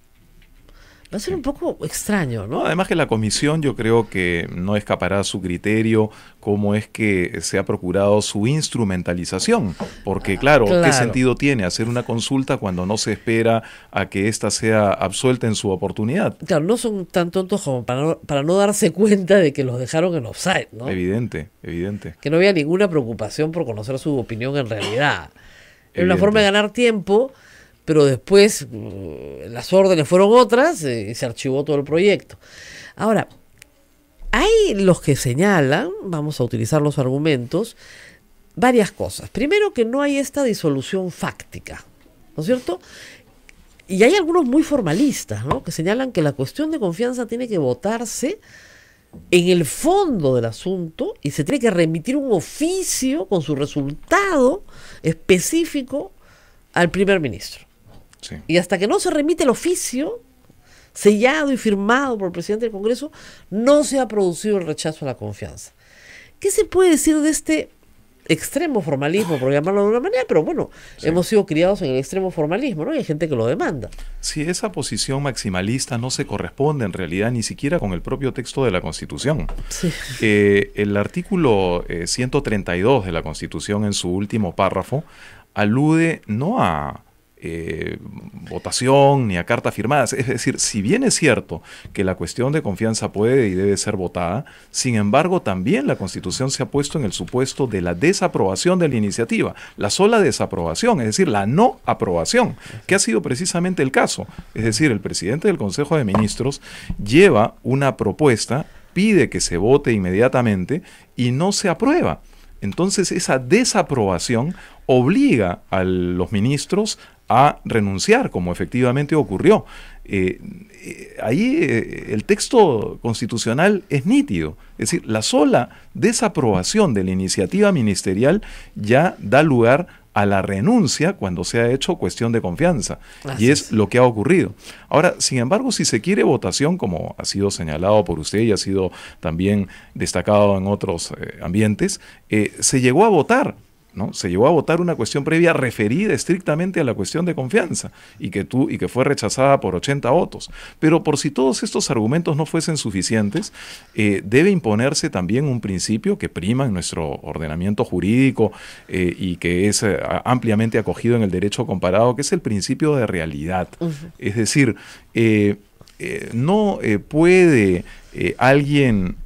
Va a ser un poco extraño, ¿no? Además que la comisión yo creo que no escapará a su criterio cómo es que se ha procurado su instrumentalización, porque claro, ¿qué sentido tiene hacer una consulta cuando no se espera a que ésta sea absuelta en su oportunidad? Claro, no son tan tontos como para no, para no darse cuenta de que los dejaron en offside, ¿no? Evidente, evidente. Que no había ninguna preocupación por conocer su opinión en realidad. Es una forma de ganar tiempo pero después mm, las órdenes fueron otras eh, y se archivó todo el proyecto. Ahora, hay los que señalan, vamos a utilizar los argumentos, varias cosas. Primero que no hay esta disolución fáctica, ¿no es cierto? Y hay algunos muy formalistas, ¿no? Que señalan que la cuestión de confianza tiene que votarse en el fondo del asunto y se tiene que remitir un oficio con su resultado específico al primer ministro. Y hasta que no se remite el oficio, sellado y firmado por el presidente del Congreso, no se ha producido el rechazo a la confianza. ¿Qué se puede decir de este extremo formalismo, por llamarlo de una manera, pero bueno, hemos sido criados en el extremo formalismo, ¿no? Y hay gente que lo demanda. Si esa posición maximalista no se corresponde en realidad ni siquiera con el propio texto de la Constitución. Sí. Eh, el artículo 132 eh, de la Constitución en su último párrafo alude no a eh, votación ni a carta firmadas. Es decir, si bien es cierto que la cuestión de confianza puede y debe ser votada, sin embargo también la Constitución se ha puesto en el supuesto de la desaprobación de la iniciativa, la sola desaprobación, es decir, la no aprobación, que ha sido precisamente el caso. Es decir, el presidente del Consejo de Ministros lleva una propuesta, pide que se vote inmediatamente y no se aprueba. Entonces esa desaprobación obliga a los ministros a renunciar, como efectivamente ocurrió. Eh, eh, ahí eh, el texto constitucional es nítido. Es decir, la sola desaprobación de la iniciativa ministerial ya da lugar a la renuncia cuando se ha hecho cuestión de confianza. y es, lo que ha ocurrido. Ahora, sin embargo, si se quiere votación, como ha sido señalado por usted y ha sido también destacado en otros ambientes, se llegó a votar se llevó a votar una cuestión previa referida estrictamente a la cuestión de confianza y que, tú, y que fue rechazada por 80 votos. Pero por si todos estos argumentos no fuesen suficientes, eh, debe imponerse también un principio que prima en nuestro ordenamiento jurídico eh, y que es eh, ampliamente acogido en el derecho comparado, que es el principio de realidad. Es decir, no puede alguien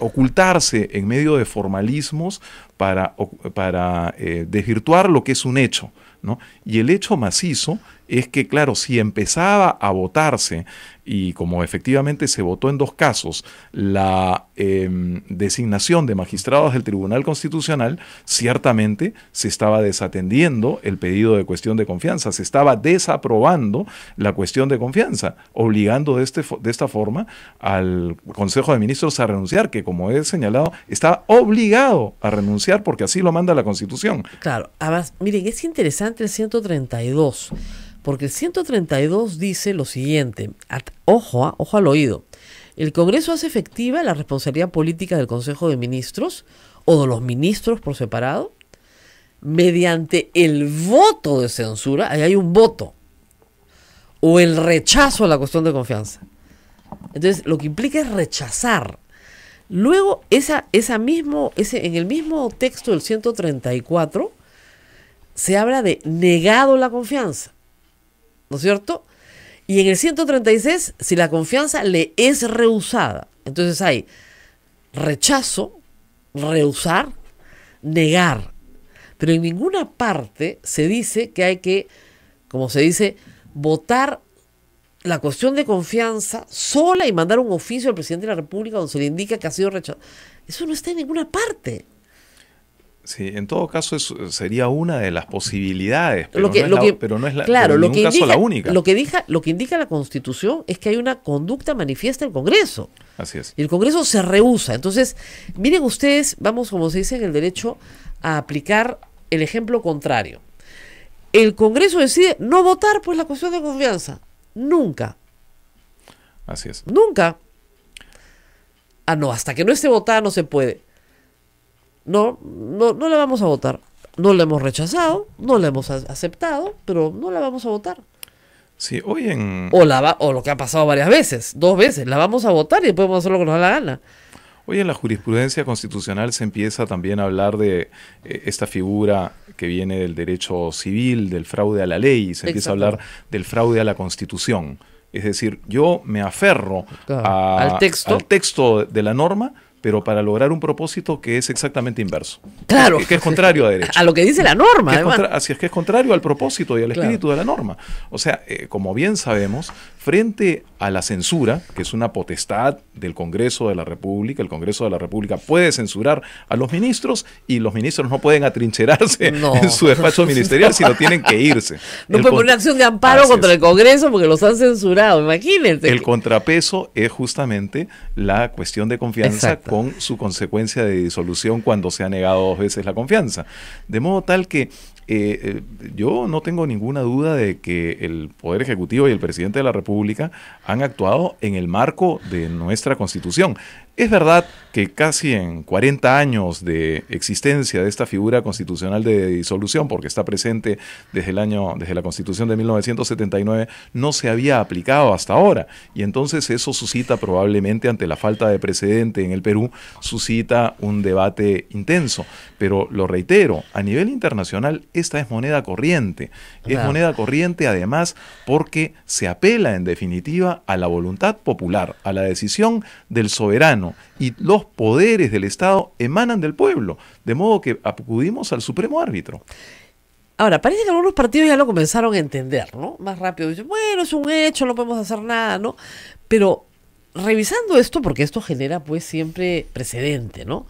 ocultarse en medio de formalismos para, para eh, desvirtuar lo que es un hecho. ¿no? Y el hecho macizo es que, claro, si empezaba a votarse y como efectivamente se votó en dos casos la em, designación de magistrados del Tribunal Constitucional, ciertamente se estaba desatendiendo el pedido de cuestión de confianza, se estaba desaprobando la cuestión de confianza, obligando de, este, de esta forma al Consejo de Ministros a renunciar, que como he señalado, está obligado a renunciar porque así lo manda la Constitución. Claro, además, miren, es interesante el 132 porque el 132 dice lo siguiente, ojo, ah, ojo al oído, el Congreso hace efectiva la responsabilidad política del Consejo de Ministros o de los ministros por separado mediante el voto de censura, ahí hay un voto, o el rechazo a la cuestión de confianza. Entonces, lo que implica es rechazar. Luego, esa, esa mismo, ese, en el mismo texto del 134, se habla de negado la confianza. ¿no es cierto? Y en el 136, si la confianza le es rehusada, entonces hay rechazo, rehusar, negar. Pero en ninguna parte se dice que hay que, como se dice, votar la cuestión de confianza sola y mandar un oficio al presidente de la República donde se le indica que ha sido rechazado. Eso no está en ninguna parte. Sí, en todo caso eso sería una de las posibilidades, pero, no, es la, lo la única. Lo que, lo que indica la Constitución es que hay una conducta manifiesta el Congreso. Así es. Y el Congreso se rehúsa. Entonces, miren ustedes, vamos, como se dice en el derecho, a aplicar el ejemplo contrario. El Congreso decide no votar por la cuestión de confianza. Nunca. Así es. Nunca. Ah, no, hasta que no esté votada no se puede. No, no, no la vamos a votar. No la hemos rechazado, no la hemos aceptado, pero no la vamos a votar. Sí, hoy en... O, la o lo que ha pasado varias veces, dos veces, la vamos a votar y podemos hacer lo que nos da la gana. Hoy en la jurisprudencia constitucional se empieza también a hablar de eh, esta figura que viene del derecho civil, del fraude a la ley, y se empieza a hablar del fraude a la constitución. Es decir, yo me aferro ¿Al, texto? al texto de la norma pero para lograr un propósito que es exactamente inverso. Claro. Que, es contrario a derecho. [laughs] A lo que dice la norma. Así es, que es contrario al propósito y al espíritu de la norma. O sea, eh, como bien sabemos, frente a la censura, que es una potestad del Congreso de la República, el Congreso de la República puede censurar a los ministros y los ministros no pueden atrincherarse [laughs] en su despacho ministerial, sino tienen que irse. No puede poner una acción de amparo contra el Congreso porque los han censurado, imagínense. El contrapeso es justamente la cuestión de confianza con su consecuencia de disolución cuando se ha negado dos veces la confianza. De modo tal que eh, eh, yo no tengo ninguna duda de que el Poder Ejecutivo y el Presidente de la República han actuado en el marco de nuestra Constitución. Es verdad que casi en 40 años de existencia de esta figura constitucional de disolución, porque está presente desde el año desde la Constitución de 1979, no se había aplicado hasta ahora y entonces eso suscita probablemente ante la falta de precedente en el Perú suscita un debate intenso, pero lo reitero, a nivel internacional esta es moneda corriente, es moneda corriente además porque se apela en definitiva a la voluntad popular, a la decisión del soberano y los poderes del Estado emanan del pueblo, de modo que acudimos al supremo árbitro. Ahora, parece que algunos partidos ya lo comenzaron a entender, ¿no? Más rápido. Dicen, bueno, es un hecho, no podemos hacer nada, ¿no? Pero revisando esto, porque esto genera pues siempre precedente, ¿no?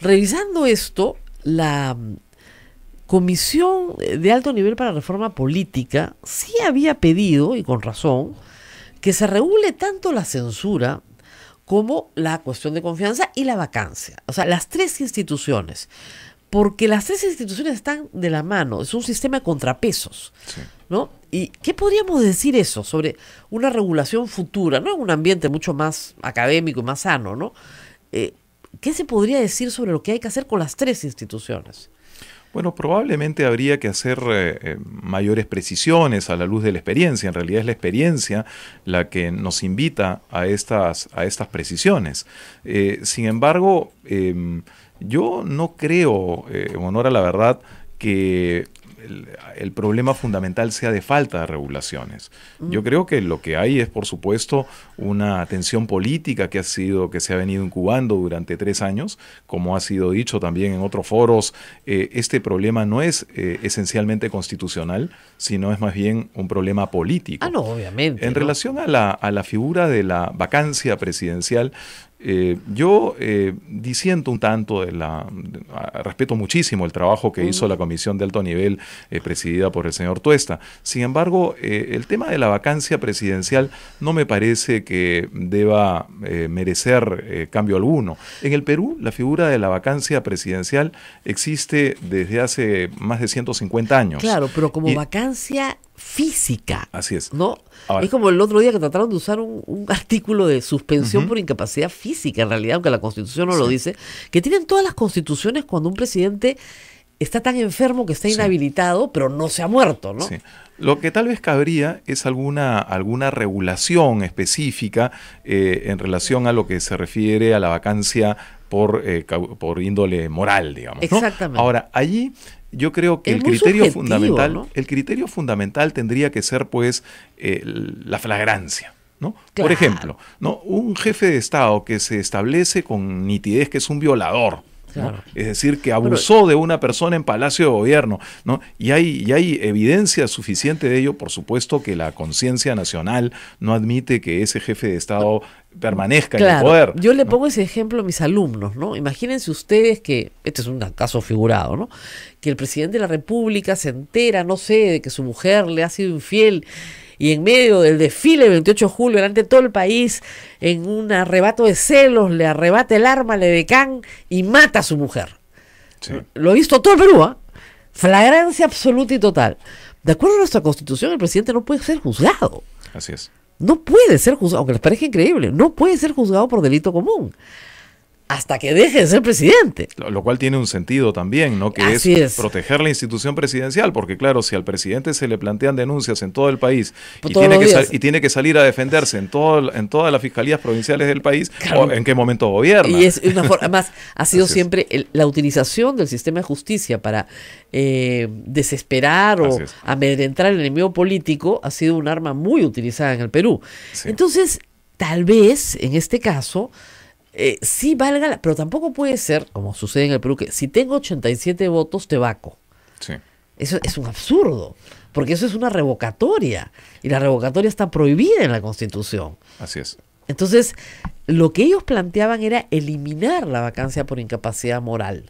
Revisando esto, la mm, Comisión de Alto Nivel para Reforma Política sí había pedido, y con razón, que se regule tanto la censura como la cuestión de confianza y la vacancia. O sea, las tres instituciones. Porque las tres instituciones están de la mano, es un sistema de contrapesos. ¿no? ¿Y qué podríamos decir eso sobre una regulación futura, ¿no? en un ambiente mucho más académico y más sano? ¿no? Eh, ¿Qué se podría decir sobre lo que hay que hacer con las tres instituciones? Bueno, probablemente habría que hacer eh, eh, mayores precisiones a la luz de la experiencia. En realidad es la experiencia la que nos invita a estas, a estas precisiones. Eh, sin embargo, em, yo no creo, en honor a la verdad, que el, problema fundamental sea de falta de regulaciones. Yo mm. creo que lo que hay es, por supuesto, una tensión política que ha sido, que se ha venido incubando durante tres años, como ha sido dicho también en otros foros. Eh, este problema no es eh, esencialmente constitucional, sino es más bien un problema político. Ah, no, obviamente. En relación a la, a la figura de la vacancia presidencial, eh, yo eh, disiento un tanto de la. respeto muchísimo el trabajo que hizo la comisión de alto nivel eh, presidida por el señor Tuesta. Sin embargo, eh, el tema de la vacancia presidencial no me parece que deba merecer cambio alguno. En el Perú, la figura de la vacancia presidencial existe desde hace más de 150 años. Claro, pero como vacancia física. Así es. ¿No? es como el otro día que trataron de usar un, artículo de suspensión por incapacidad física, en realidad, aunque la constitución no lo dice, que tienen todas las constituciones cuando un presidente está tan enfermo que está inhabilitado, pero no se ha muerto, ¿no? Lo que tal vez cabría es alguna, alguna regulación específica eh, en relación a lo que se refiere a la vacancia por, eh, por índole moral, digamos. Exactamente. Ahora, allí yo creo que el criterio fundamental, el criterio fundamental tendría que ser pues la flagrancia. ¿no? Por ejemplo, ¿no? un jefe de Estado que se establece con nitidez que es un violador, es decir, que abusó de una persona en Palacio de Gobierno. ¿no? Y, hay, y hay evidencia suficiente de ello, por supuesto, que la conciencia nacional no admite que ese jefe de Estado permanezca en el poder. Yo le pongo ese ejemplo a mis alumnos, ¿no? Imagínense ustedes que, este es un caso figurado, ¿no? Que el presidente de la República se entera, no sé, de que su mujer le ha sido infiel y en medio del desfile del 28 de julio, delante de todo el país, en un arrebato de celos, le arrebata el arma, le decan y mata a su mujer. Lo ha visto todo el Perú, ¿ah? Flagrancia absoluta y total. De acuerdo a nuestra constitución, el presidente no puede ser juzgado. Así es. No puede ser juzgado, aunque les parezca increíble, no puede ser juzgado por delito común hasta que deje de ser presidente. Lo, cual tiene un sentido también, ¿no? Que es, proteger la institución presidencial, porque claro, si al presidente se le plantean denuncias en todo el país y tiene, que salir a defenderse en, todo, todas las fiscalías provinciales del país, ¿en qué momento gobierna? Y es una forma, además, [laughs] ha sido siempre la utilización del sistema de justicia para eh, desesperar o amedrentar el enemigo político, ha sido un arma muy utilizada en el Perú. Entonces, tal vez en este caso eh, sí valga la, pero tampoco puede ser, como sucede en el Perú, que si tengo 87 votos te vaco. Eso es un absurdo, porque eso es una revocatoria y la revocatoria está prohibida en la Constitución. Así es. Entonces, lo que ellos planteaban era eliminar la vacancia por incapacidad moral.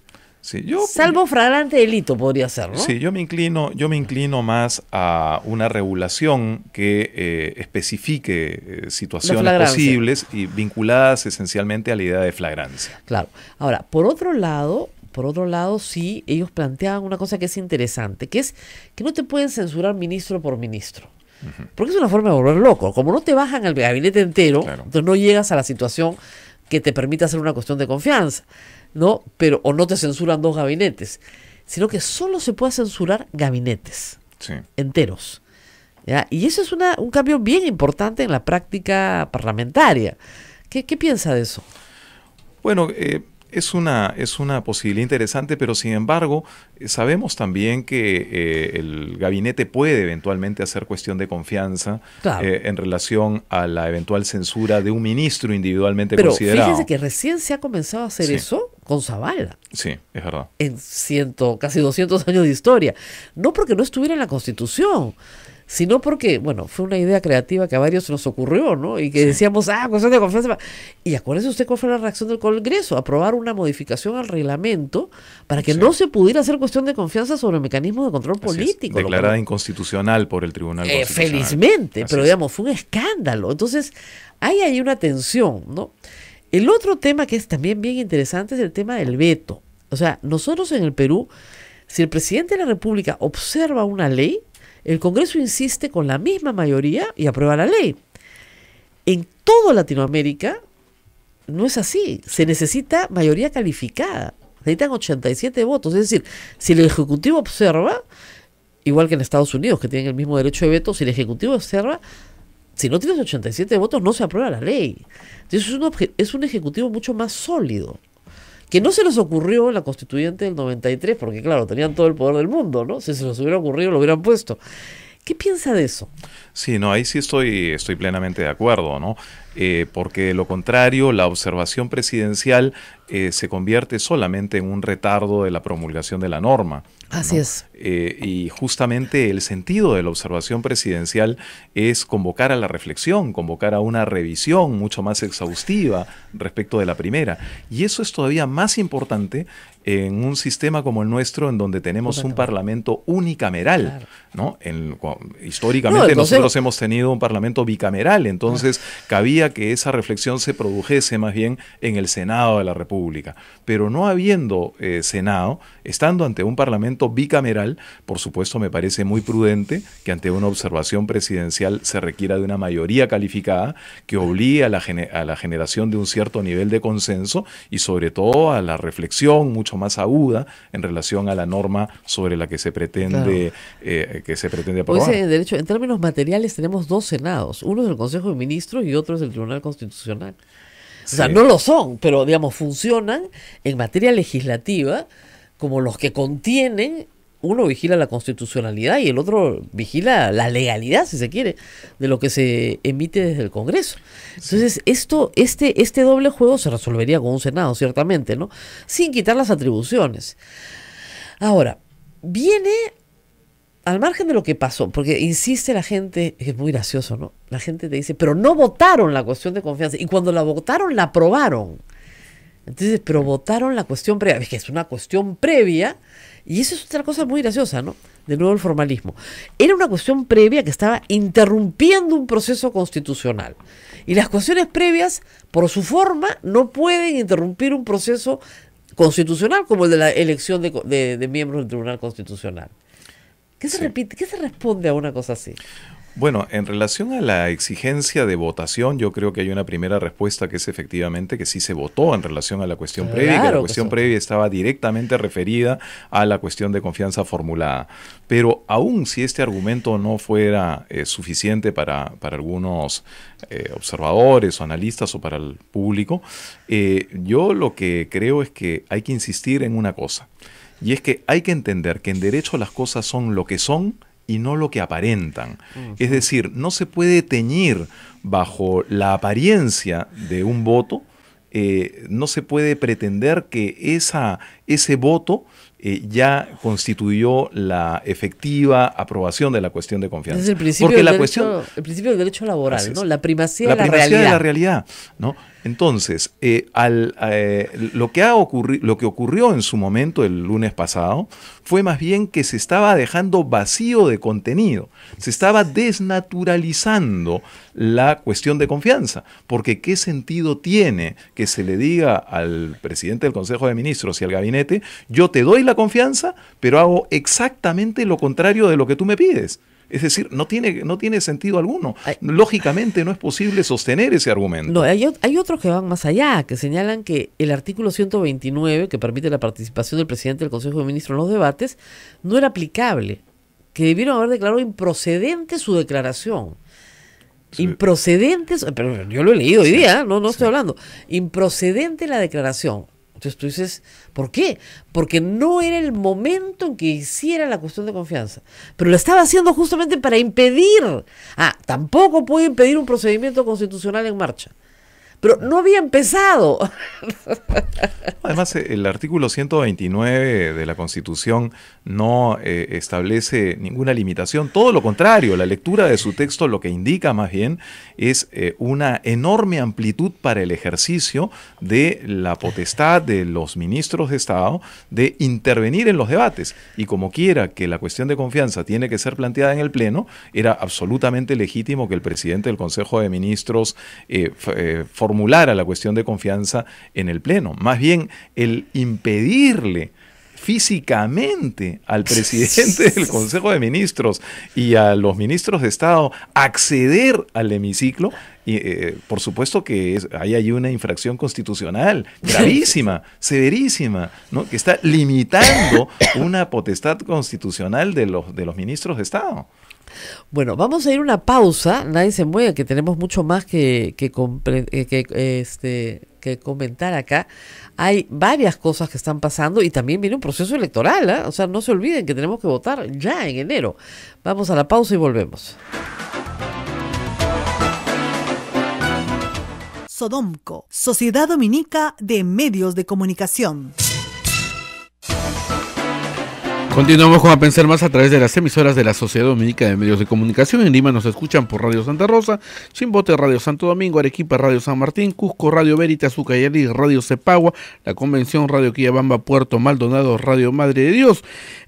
Salvo flagrante delito podría ser, ¿no? Sí, yo me inclino, yo me inclino más a una regulación que eh, especifique eh, situaciones posibles y vinculadas esencialmente a la idea de flagrancia. Claro. Ahora, por otro lado, por otro lado, sí, ellos planteaban una cosa que es interesante, que es que no te pueden censurar ministro por ministro. Porque es una forma de volver loco. Como no te bajan al gabinete entero, entonces no llegas a la situación que te permita hacer una cuestión de confianza. ¿no? Pero, o no te censuran dos gabinetes, sino que solo se puede censurar gabinetes enteros. Y eso es un cambio bien importante en la práctica parlamentaria. ¿Qué, qué piensa de eso? Bueno, eh, es una, es una posibilidad interesante, pero sin embargo, eh, sabemos también que eh, el gabinete puede eventualmente hacer cuestión de confianza eh, en relación a la eventual censura de un ministro individualmente pero considerado. Fíjense que recién se ha comenzado a hacer eso con Zavala. Sí, es verdad. En ciento, casi 200 años de historia. No porque no estuviera en la Constitución sino porque, bueno, fue una idea creativa que a varios nos ocurrió, ¿no? Y que decíamos, ah, cuestión de confianza. Y acuérdese usted cuál fue la reacción del Congreso, aprobar una modificación al reglamento para que no se pudiera hacer cuestión de confianza sobre el mecanismo de control político. Declarada inconstitucional por el Tribunal eh, Felizmente, pero digamos, fue un escándalo. Entonces, hay ahí una tensión, ¿no? El otro tema que es también bien interesante es el tema del veto. O sea, nosotros en el Perú, si el presidente de la República observa una ley, el Congreso insiste con la misma mayoría y aprueba la ley. En toda Latinoamérica no es así. Se necesita mayoría calificada. Necesitan 87 votos. Es decir, si el Ejecutivo observa, igual que en Estados Unidos, que tienen el mismo derecho de veto, si el Ejecutivo observa, si no tienes 87 votos, no se aprueba la ley. Entonces es un, es un Ejecutivo mucho más sólido que no se les ocurrió la constituyente del 93, porque claro, tenían todo el poder del mundo, ¿no? Si se les hubiera ocurrido, lo hubieran puesto. ¿Qué piensa de eso? Sí, no, ahí sí estoy, estoy plenamente de acuerdo, ¿no? Eh, porque de lo contrario, la observación presidencial eh, se convierte solamente en un retardo de la promulgación de la norma. Así es. Eh, y justamente el sentido de la observación presidencial es convocar a la reflexión, convocar a una revisión mucho más exhaustiva respecto de la primera. Y eso es todavía más importante en un sistema como el nuestro, en donde tenemos un parlamento unicameral, ¿no? En, históricamente nosotros hemos tenido un parlamento bicameral, entonces cabía que esa reflexión se produjese más bien en el Senado de la República. Pero no habiendo eh, Senado, estando ante un parlamento bicameral, por supuesto me parece muy prudente que ante una observación presidencial se requiera de una mayoría calificada que obligue a la, a la generación de un cierto nivel de consenso y sobre todo a la reflexión mucho más aguda en relación a la norma sobre la que se pretende, eh, que se pretende pues, aprobar. Eh, derecho, en términos materiales tenemos dos senados, uno es el Consejo de Ministros y otro es el Tribunal Constitucional. O sea, no lo son, pero digamos, funcionan en materia legislativa como los que contienen uno vigila la constitucionalidad y el otro vigila la legalidad, si se quiere, de lo que se emite desde el Congreso. Entonces, esto, este, este doble juego se resolvería con un Senado, ciertamente, ¿no? Sin quitar las atribuciones. Ahora, viene al margen de lo que pasó, porque insiste la gente, es muy gracioso, ¿no? La gente te dice, pero no votaron la cuestión de confianza. Y cuando la votaron, la aprobaron. Entonces, pero votaron la cuestión previa. Es que es una cuestión previa y eso es otra cosa muy graciosa, ¿no? De nuevo el formalismo. Era una cuestión previa que estaba interrumpiendo un proceso constitucional. Y las cuestiones previas, por su forma, no pueden interrumpir un proceso constitucional como el de la elección de, miembros del Tribunal Constitucional. ¿Qué se responde a una cosa así? Bueno, en relación a la exigencia de votación, yo creo que hay una primera respuesta que es efectivamente que sí se votó en relación a la cuestión previa, que la cuestión previa estaba directamente referida a la cuestión de confianza formulada. Pero aún si este argumento no fuera eh, suficiente para, algunos eh, observadores o analistas o para el público, eh, yo lo que creo es que hay que insistir en una cosa, y es que hay que entender que en derecho las cosas son lo que son, y no lo que aparentan. Es decir, no se puede teñir bajo la apariencia de un voto, eh, no se puede pretender que esa, ese voto eh, ya constituyó la efectiva aprobación de la cuestión de confianza. Es el principio del la derecho, el principio del derecho laboral, ¿no? La primacía, la de, la realidad. de la entonces, eh, eh, lo, que lo que ocurrió en su momento el lunes pasado fue más bien que se estaba dejando vacío de contenido, se estaba desnaturalizando la cuestión de confianza, porque ¿qué sentido tiene que se le diga al presidente del Consejo de Ministros y al gabinete, yo te doy la confianza, pero hago exactamente lo contrario de lo que tú me pides? Es decir, no tiene, no tiene sentido alguno. Lógicamente no es posible sostener ese argumento. No, hay, hay otros que van más allá, que señalan que el artículo 129, que permite la participación del presidente del Consejo de Ministros en los debates, no era aplicable, que debieron haber declarado improcedente su declaración. Improcedente, pero yo lo he leído hoy día, ¿eh? no, no estoy hablando. Improcedente la declaración. Entonces tú dices, ¿por qué? Porque no era el momento en que hiciera la cuestión de confianza. Pero lo estaba haciendo justamente para impedir. Ah, tampoco puede impedir un procedimiento constitucional en marcha pero no había empezado. [laughs] Además, eh, el artículo 129 de la Constitución no eh, establece ninguna limitación, todo lo contrario, la lectura de su texto lo que indica más bien es eh, una enorme amplitud para el ejercicio de la potestad de los ministros de Estado de intervenir en los debates. Y como quiera que la cuestión de confianza tiene que ser planteada en el Pleno, era absolutamente legítimo que el presidente del Consejo de Ministros eh, a la cuestión de confianza en el Pleno, más bien el impedirle físicamente al [laughs] presidente del Consejo de Ministros y a los ministros de Estado acceder al hemiciclo, y, eh, por supuesto que es, ahí hay una infracción constitucional gravísima, [laughs] severísima, ¿no? que está limitando una potestad constitucional de los, de los ministros de Estado. Bueno, vamos a ir una pausa. Nadie se mueve, que tenemos mucho más que, que, eh, este, que, comentar acá. Hay varias cosas que están pasando y también viene un proceso electoral. ¿eh? O sea, no se olviden que tenemos que votar ya en enero. Vamos a la pausa y volvemos. Sodomco, Sociedad Dominica de Medios de Comunicación. Continuamos con A Pensar Más a través de las emisoras de la Sociedad Dominica de Medios de Comunicación. En Lima nos escuchan por Radio Santa Rosa, Chimbote Radio Santo Domingo, Arequipa Radio San Martín, Cusco Radio Veritas, Ucayali Radio Cepagua, La Convención Radio Quillabamba, Puerto Maldonado Radio Madre de Dios.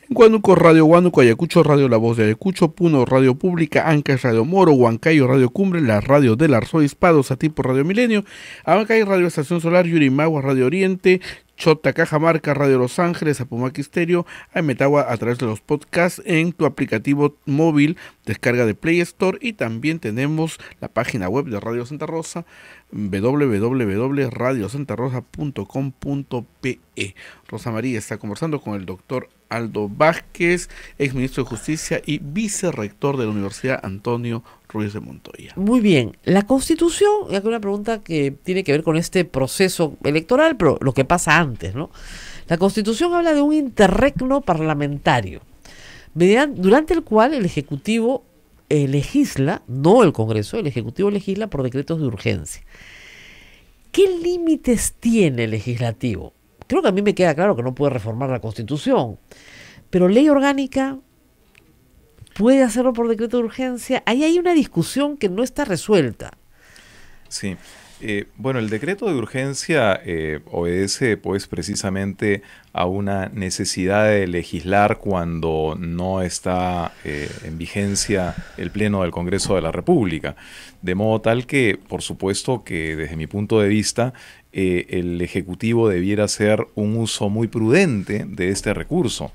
En Radio Guánuco, Ayacucho, Radio La Voz de Ayacucho, Puno, Radio Pública, Ancas Radio Moro, Huancayo, Radio Cumbre, la Radio del Arzobispado, Satipo, Radio Milenio, Abancay, Radio Estación Solar, Yurimagua, Radio Oriente, Chota Cajamarca, Radio Los Ángeles, Apumacisterio, Stereo, Metagua a través de los podcasts en tu aplicativo móvil, descarga de Play Store y también tenemos la página web de Radio Santa Rosa, www.radiosantarosa.com.pe. Rosa María está conversando con el doctor Aldo Vázquez, exministro de Justicia y vicerrector de la Universidad Antonio Ruiz de Montoya. Muy bien, la Constitución, y aquí una pregunta que tiene que ver con este proceso electoral, pero lo que pasa antes, ¿no? La Constitución habla de un interregno parlamentario, durante el cual el Ejecutivo eh, legisla, no el Congreso, el Ejecutivo legisla por decretos de urgencia. ¿Qué límites tiene el legislativo? Creo que a mí me queda claro que no puede reformar la Constitución, pero ley orgánica puede hacerlo por decreto de urgencia. Ahí hay una discusión que no está resuelta. Sí, eh, bueno, el decreto de urgencia eh, obedece pues precisamente a una necesidad de legislar cuando no está eh, en vigencia el Pleno del Congreso de la República. De modo tal que, por supuesto que desde mi punto de vista, el Ejecutivo debiera hacer un uso muy prudente de este recurso.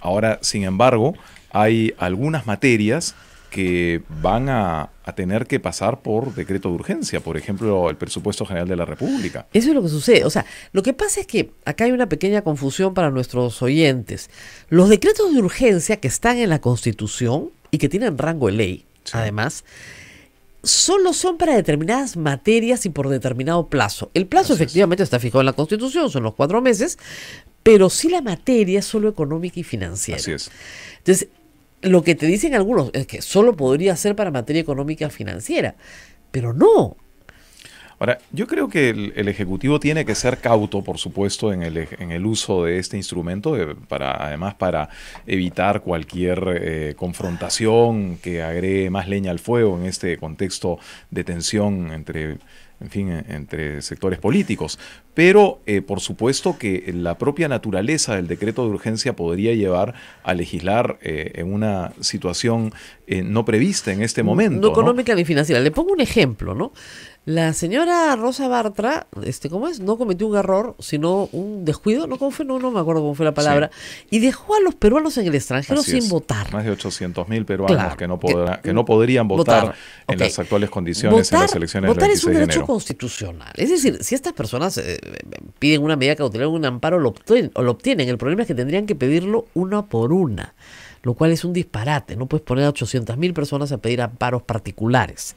ahora, sin embargo, hay algunas materias que van a, tener que pasar por decreto de urgencia, por ejemplo, el presupuesto general de la República. Eso es lo que sucede. O sea, lo que pasa es que acá hay una pequeña confusión para nuestros oyentes. Los decretos de urgencia que están en la Constitución y que tienen rango de ley, además, solo son para determinadas materias y por determinado plazo. El plazo efectivamente está fijado en la Constitución, son los cuatro meses, pero sí la materia es solo económica y financiera. Así es. Entonces, lo que te dicen algunos es que solo podría ser para materia económica financiera, pero no. Ahora, yo creo que el, Ejecutivo tiene que ser cauto, por supuesto, en el, en el uso de este instrumento, eh, para, además para evitar cualquier eh, confrontación que agregue más leña al fuego en este contexto de tensión entre en fin, entre sectores políticos. Pero, eh, por supuesto, que la propia naturaleza del decreto de urgencia podría llevar a legislar eh, en una situación eh, no prevista en este momento. No, económica ni financiera. Le pongo un ejemplo, ¿no? La señora Rosa Bartra, este, ¿cómo es? No cometió un error, sino un descuido, no, ¿cómo fue? no, me acuerdo cómo fue la palabra, y dejó a los peruanos en el extranjero sin votar. Más de 800 mil peruanos que, no podrá, que, no podrían votar, en las actuales condiciones en las elecciones Votar es un derecho constitucional. Es decir, si estas personas eh, piden una medida cautelar, un amparo, lo obtienen. El problema es que tendrían que pedirlo una por una lo cual es un disparate. No puedes poner a 800.000 personas a pedir amparos particulares.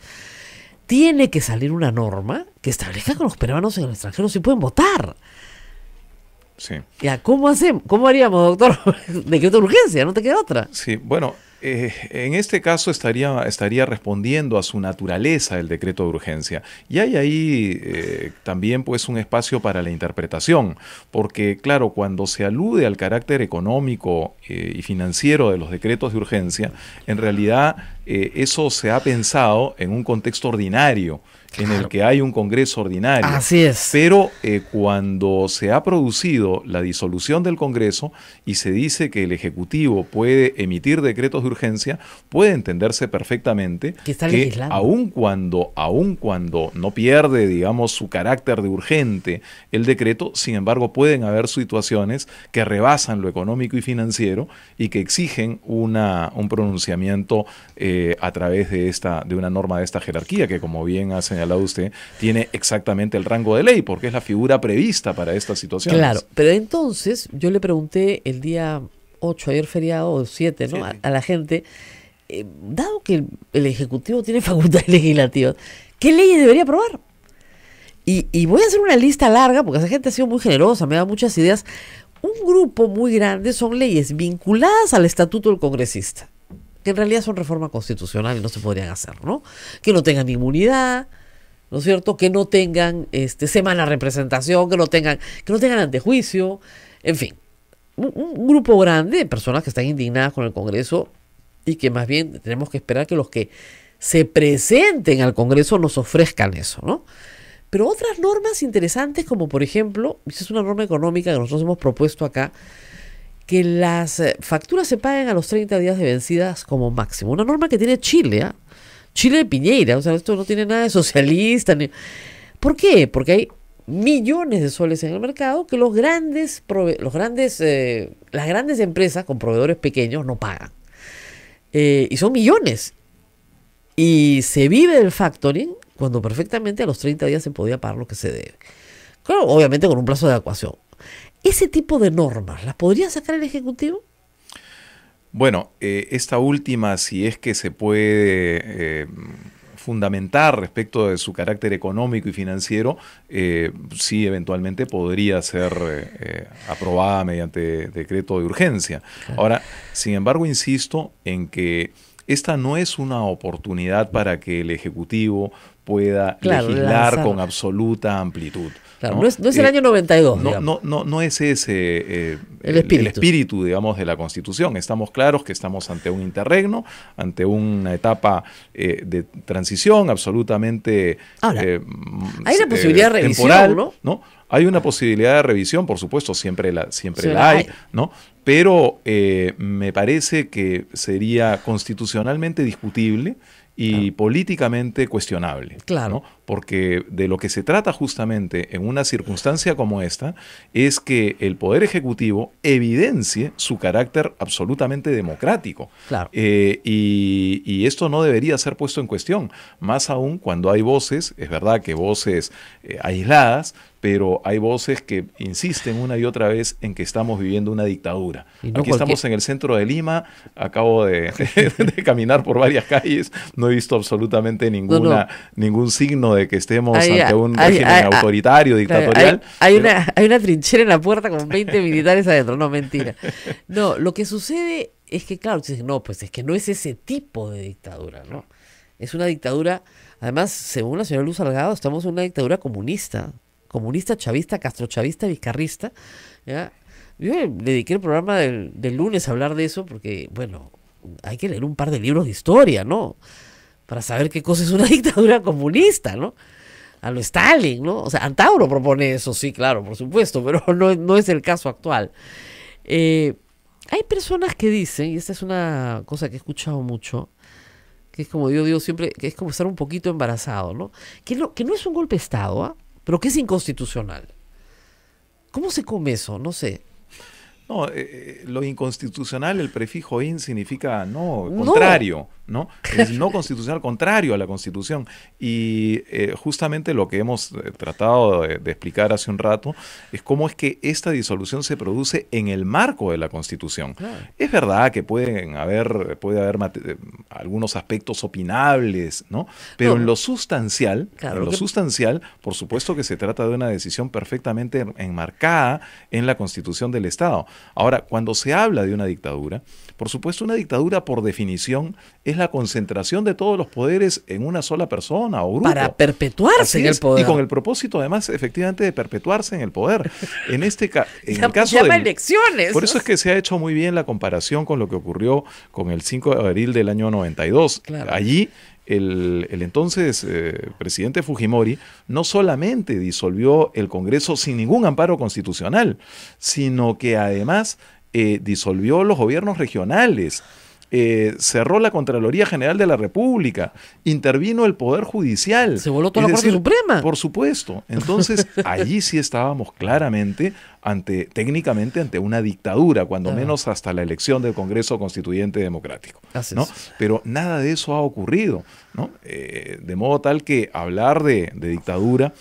Tiene que salir una norma que establezca con los peruanos en el extranjero sí pueden votar. Sí. Ya, ¿cómo hacemos? ¿Cómo haríamos, doctor? [laughs] Decreto de urgencia, no te queda otra. Sí, bueno, eh, en este caso estaría, estaría respondiendo a su naturaleza el decreto de urgencia. Y hay ahí eh, también pues un espacio para la interpretación, porque claro, cuando se alude al carácter económico eh, y financiero de los decretos de urgencia, en realidad eso se ha pensado en un contexto ordinario en el que hay un Congreso ordinario. Así es. Pero eh, cuando se ha producido la disolución del Congreso y se dice que el Ejecutivo puede emitir decretos de urgencia, puede entenderse perfectamente que, está aun cuando, aun cuando no pierde, digamos, su carácter de urgente el decreto, sin embargo, pueden haber situaciones que rebasan lo económico y financiero y que exigen una, un pronunciamiento eh, a través de esta, de una norma de esta jerarquía, que como bien hacen señalado usted, tiene exactamente el rango de ley, porque es la figura prevista para esta situación. Claro, pero entonces yo le pregunté el día 8, ayer feriado, o 7, ¿no? A, la gente, eh, dado que el, Ejecutivo tiene [laughs] facultades legislativas, ¿qué leyes debería aprobar? Y, y voy a hacer una lista larga, porque esa gente ha sido muy generosa, me da muchas ideas. Un grupo muy grande son leyes vinculadas al estatuto del congresista que en realidad son reforma constitucional y no se podrían hacer, ¿no? Que no tengan inmunidad, ¿no es cierto? Que no tengan este, semana representación, que no tengan, que no tengan antejuicio, en fin. Un, grupo grande de personas que están indignadas con el Congreso y que más bien tenemos que esperar que los que se presenten al Congreso nos ofrezcan eso, ¿no? Pero otras normas interesantes, como por ejemplo, esa es una norma económica que nosotros hemos propuesto acá, que las eh, facturas se paguen a los 30 días de vencidas como máximo. Una norma que tiene Chile, ¿ah? Chile de Piñeira, o sea, esto no tiene nada de socialista. ¿Por qué? Porque hay millones de soles en el mercado que los grandes, los grandes eh, las grandes empresas con proveedores pequeños no pagan. Eh, y son millones. Y se vive el factoring cuando perfectamente a los 30 días se podía pagar lo que se debe. Claro, obviamente con un plazo de evacuación. Ese tipo de normas, ¿las podría sacar el Ejecutivo? Bueno, eh, esta última, si es que se puede eh, fundamentar respecto de su carácter económico y financiero, eh, sí eventualmente podría ser aprobada mediante decreto de urgencia. Ahora, sin embargo, insisto en que esta no es una oportunidad para que el Ejecutivo pueda legislar con absoluta amplitud. ¿no? es, el eh, año 92. No, no, no, es ese eh, el, espíritu. digamos, de la Constitución. Estamos claros que estamos ante un interregno, ante una etapa eh, de transición absolutamente. Ahora, hay una posibilidad de revisión, ¿no? Hay una posibilidad de revisión, por supuesto, siempre la, siempre hay, ¿no? Pero me parece que sería constitucionalmente discutible y políticamente cuestionable. Claro porque de lo que se trata justamente en una circunstancia como esta es que el Poder Ejecutivo evidencie su carácter absolutamente democrático. Eh, y, esto no debería ser puesto en cuestión, más aún cuando hay voces, es verdad que voces eh, aisladas, pero hay voces que insisten una y otra vez en que estamos viviendo una dictadura. Aquí estamos en el centro de Lima, acabo [laughs] de, caminar por varias calles, no he visto absolutamente ninguna, ningún signo de que estemos ante un régimen autoritario, dictatorial. Hay, una, hay una trinchera en la puerta con 20 militares adentro, no, mentira. No, lo que sucede es que, claro, no, pues es que no es ese tipo de dictadura, ¿no? Es una dictadura, además, según la señora Luz Salgado, estamos en una dictadura comunista, comunista, chavista, castrochavista, vizcarrista, ¿ya? Yo dediqué el programa del, del lunes a hablar de eso porque, bueno, hay que leer un par de libros de historia, ¿no? para saber qué cosa es una [laughs] dictadura comunista, ¿no? A lo Stalin, ¿no? O sea, Antauro propone eso, sí, claro, por supuesto, pero [laughs] no, no es el caso actual. Eh, hay personas que dicen, y esta es una cosa que he escuchado mucho, que es como yo digo siempre, que es como estar un poquito embarazado, ¿no? Que no, que no es un golpe de Estado, ¿ah? pero que es inconstitucional. ¿Cómo se come eso? No sé. No, eh, eh, lo inconstitucional, el prefijo in significa no, contrario, ¿no? Es no constitucional, contrario a la constitución. Y eh, justamente lo que hemos tratado de, explicar hace un rato es cómo es que esta disolución se produce en el marco de la constitución. Es verdad que pueden haber, puede haber algunos aspectos opinables, ¿no? Pero en lo sustancial, en lo sustancial, por supuesto que se trata de una decisión perfectamente enmarcada en la constitución del Estado. Ahora, cuando se habla de una dictadura, por supuesto una dictadura por definición es la concentración de todos los poderes en una sola persona o grupo. Para perpetuarse en el poder. Y con el propósito además efectivamente de perpetuarse en el poder. En este caso... [laughs] en caso llama elecciones. Por eso es que se ha hecho muy bien la comparación con lo que ocurrió con el 5 de abril del año 92. Claro. Allí el, entonces eh, presidente Fujimori no solamente disolvió el Congreso sin ningún amparo constitucional, sino que además eh, disolvió los gobiernos regionales. Eh, cerró la Contraloría General de la República, intervino el Poder Judicial. Se voló toda la Corte Suprema. Por supuesto. Entonces, [laughs] allí sí estábamos claramente ante, técnicamente ante una dictadura, cuando menos hasta la elección del Congreso Constituyente Democrático. ¿no? Pero nada de eso ha ocurrido. Eh, de modo tal que hablar de dictadura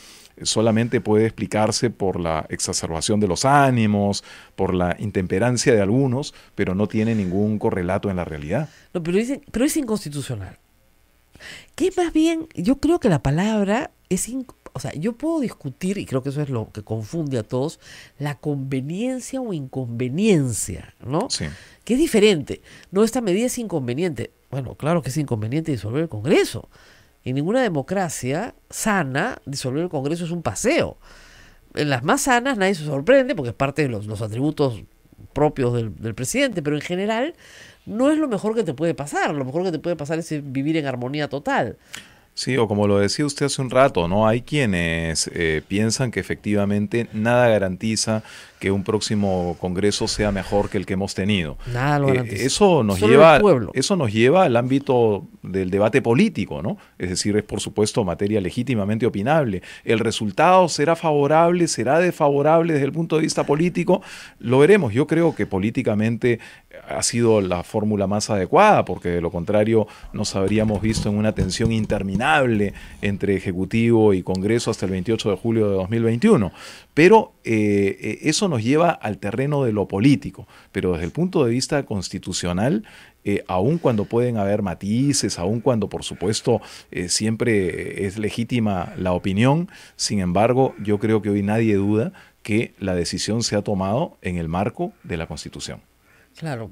solamente puede explicarse por la exacerbación de los ánimos, por la intemperancia de algunos, pero no tiene ningún correlato en la realidad. No, pero, es, pero es inconstitucional. Que más bien, yo creo que la palabra es... O sea, yo puedo discutir, y creo que eso es lo que confunde a todos, la conveniencia o inconveniencia, ¿no? Sí. Que es diferente. No, esta medida es inconveniente. Bueno, claro que es inconveniente disolver el Congreso en ninguna democracia sana, disolver el Congreso es un paseo. En las más sanas nadie se sorprende porque es parte de los, atributos propios del, presidente, pero en general no es lo mejor que te puede pasar. Lo mejor que te puede pasar es vivir en armonía total. Sí, o como lo decía usted hace un rato, ¿no? Hay quienes eh, piensan que efectivamente nada garantiza que un próximo Congreso sea mejor que el que hemos tenido. Eh, eso, nos lleva, eso nos lleva al ámbito del debate político, ¿no? Es decir, es por supuesto materia legítimamente opinable. ¿El resultado será favorable, será desfavorable desde el punto de vista político? Lo veremos. Yo creo que políticamente eh, ha sido la fórmula más adecuada, porque de lo contrario nos habríamos visto en una tensión interminable entre Ejecutivo y Congreso hasta el 28 de julio de 2021. Pero eh, eh eso nos lleva al terreno de lo político, pero desde el punto de vista constitucional, aún eh, aun cuando pueden haber matices, aun cuando por supuesto eh, siempre es legítima la opinión, sin embargo yo creo que hoy nadie duda que la decisión se ha tomado en el marco de la Constitución. Claro,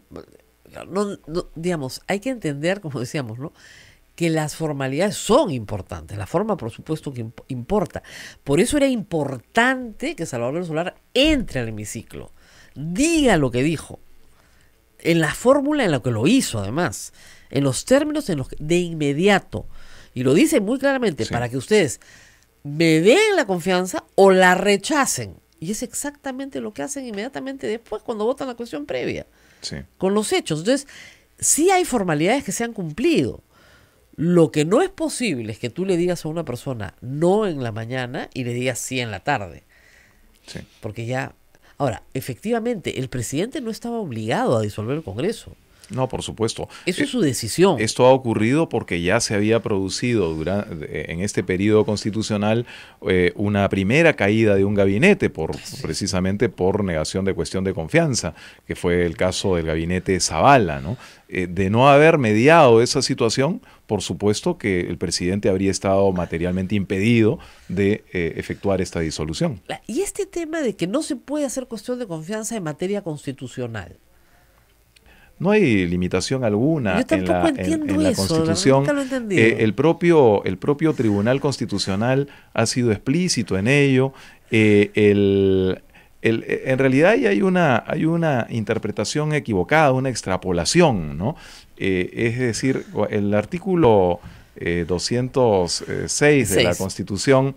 digamos, hay que entender, como decíamos, ¿no? que las formalidades son importantes. La forma, por supuesto, que importa. Por eso era importante que Salvador Solar entre al hemiciclo, diga lo que dijo, en la fórmula en la que lo hizo, además, en los términos en los de inmediato. Y lo dice muy claramente para que ustedes me den la confianza o la rechacen. Y es exactamente lo que hacen inmediatamente después cuando votan la cuestión previa. Con los hechos. Entonces, sí hay formalidades que se han cumplido. Lo que no es posible es que tú le digas a una persona no en la mañana y le digas sí en la tarde. Porque ya... Ahora, efectivamente, el presidente no estaba obligado a disolver el Congreso. No, por supuesto. Eso es eh, su decisión. Esto ha ocurrido porque ya se había producido durante, eh, en este periodo constitucional eh, una primera caída de un gabinete, por, precisamente por negación de cuestión de confianza, que fue el caso del gabinete Zavala. ¿no? de no haber mediado esa situación, por supuesto que el presidente habría estado materialmente impedido de efectuar esta disolución. Y este tema de que no se puede hacer cuestión de confianza en materia constitucional no hay limitación alguna en la, Constitución. Eh, el, propio, el propio Tribunal Constitucional ha sido explícito en ello. Eh, eh, en realidad hay una, hay una interpretación equivocada, una extrapolación, ¿no? es decir, el artículo 206 de la Constitución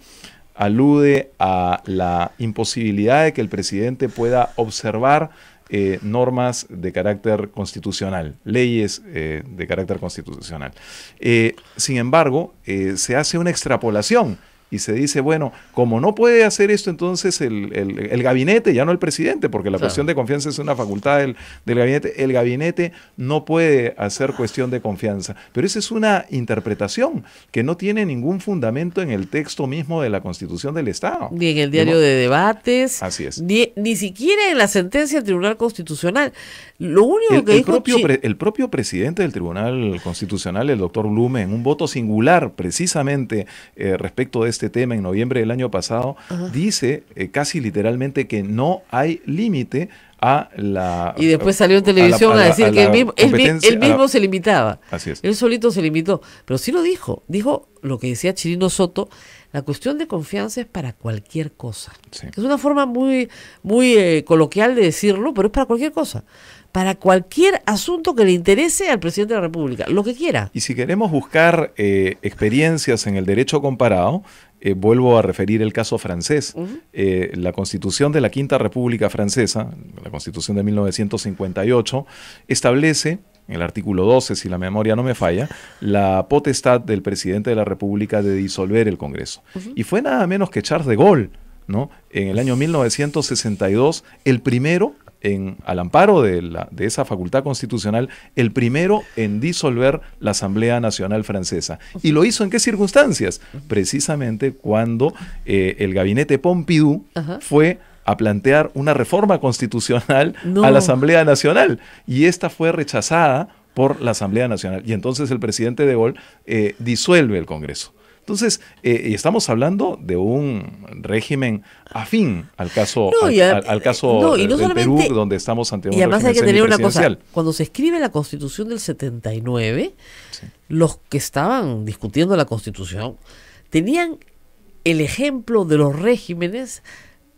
alude a la imposibilidad de que el presidente pueda observar eh, normas de carácter constitucional, leyes eh, de carácter constitucional. Eh, sin embargo, se hace una extrapolación y se dice, bueno, como no puede hacer esto entonces el, gabinete, ya no el presidente, porque la cuestión de confianza es una facultad del, gabinete, el gabinete no puede hacer cuestión de confianza. Pero esa es una interpretación que no tiene ningún fundamento en el texto mismo de la Constitución del Estado. Ni en el diario de debates. Así es. Ni, siquiera en la sentencia del Tribunal Constitucional. Lo único que dijo propio, el propio presidente del Tribunal Constitucional, el doctor Blume, en un voto singular precisamente eh, respecto de este este tema en noviembre del año pasado, dice eh, casi literalmente que no hay límite a la... Y después salió en televisión a, decir que él mismo, se limitaba. Así es. Él solito se limitó. Pero sí lo dijo. Dijo lo que decía Chirino Soto, la cuestión de confianza es para cualquier cosa. Es una forma muy, muy eh, coloquial de decirlo, pero es para cualquier cosa para cualquier asunto que le interese al presidente de la República, lo que quiera. Y si queremos buscar eh, experiencias en el derecho comparado, eh, vuelvo a referir el caso francés. Eh, la constitución de la Quinta República Francesa, la constitución de 1958, establece en el artículo 12, si la memoria no me falla, la potestad del presidente de la República de disolver el Congreso. Y fue nada menos que Charles de Gaulle, ¿no? En el año 1962, el primero al amparo de, esa facultad constitucional, el primero en disolver la Asamblea Nacional Francesa. ¿Y lo hizo en qué circunstancias? Precisamente cuando eh, el gabinete Pompidou fue a plantear una reforma constitucional a la Asamblea Nacional. Y esta fue rechazada por la Asamblea Nacional. Y entonces el presidente de Gaulle eh, disuelve el Congreso. Entonces, eh, estamos hablando de un régimen afín al caso, al, del Perú, donde estamos ante un Y además cuando se escribe la constitución del 79, los que estaban discutiendo la constitución tenían el ejemplo de los regímenes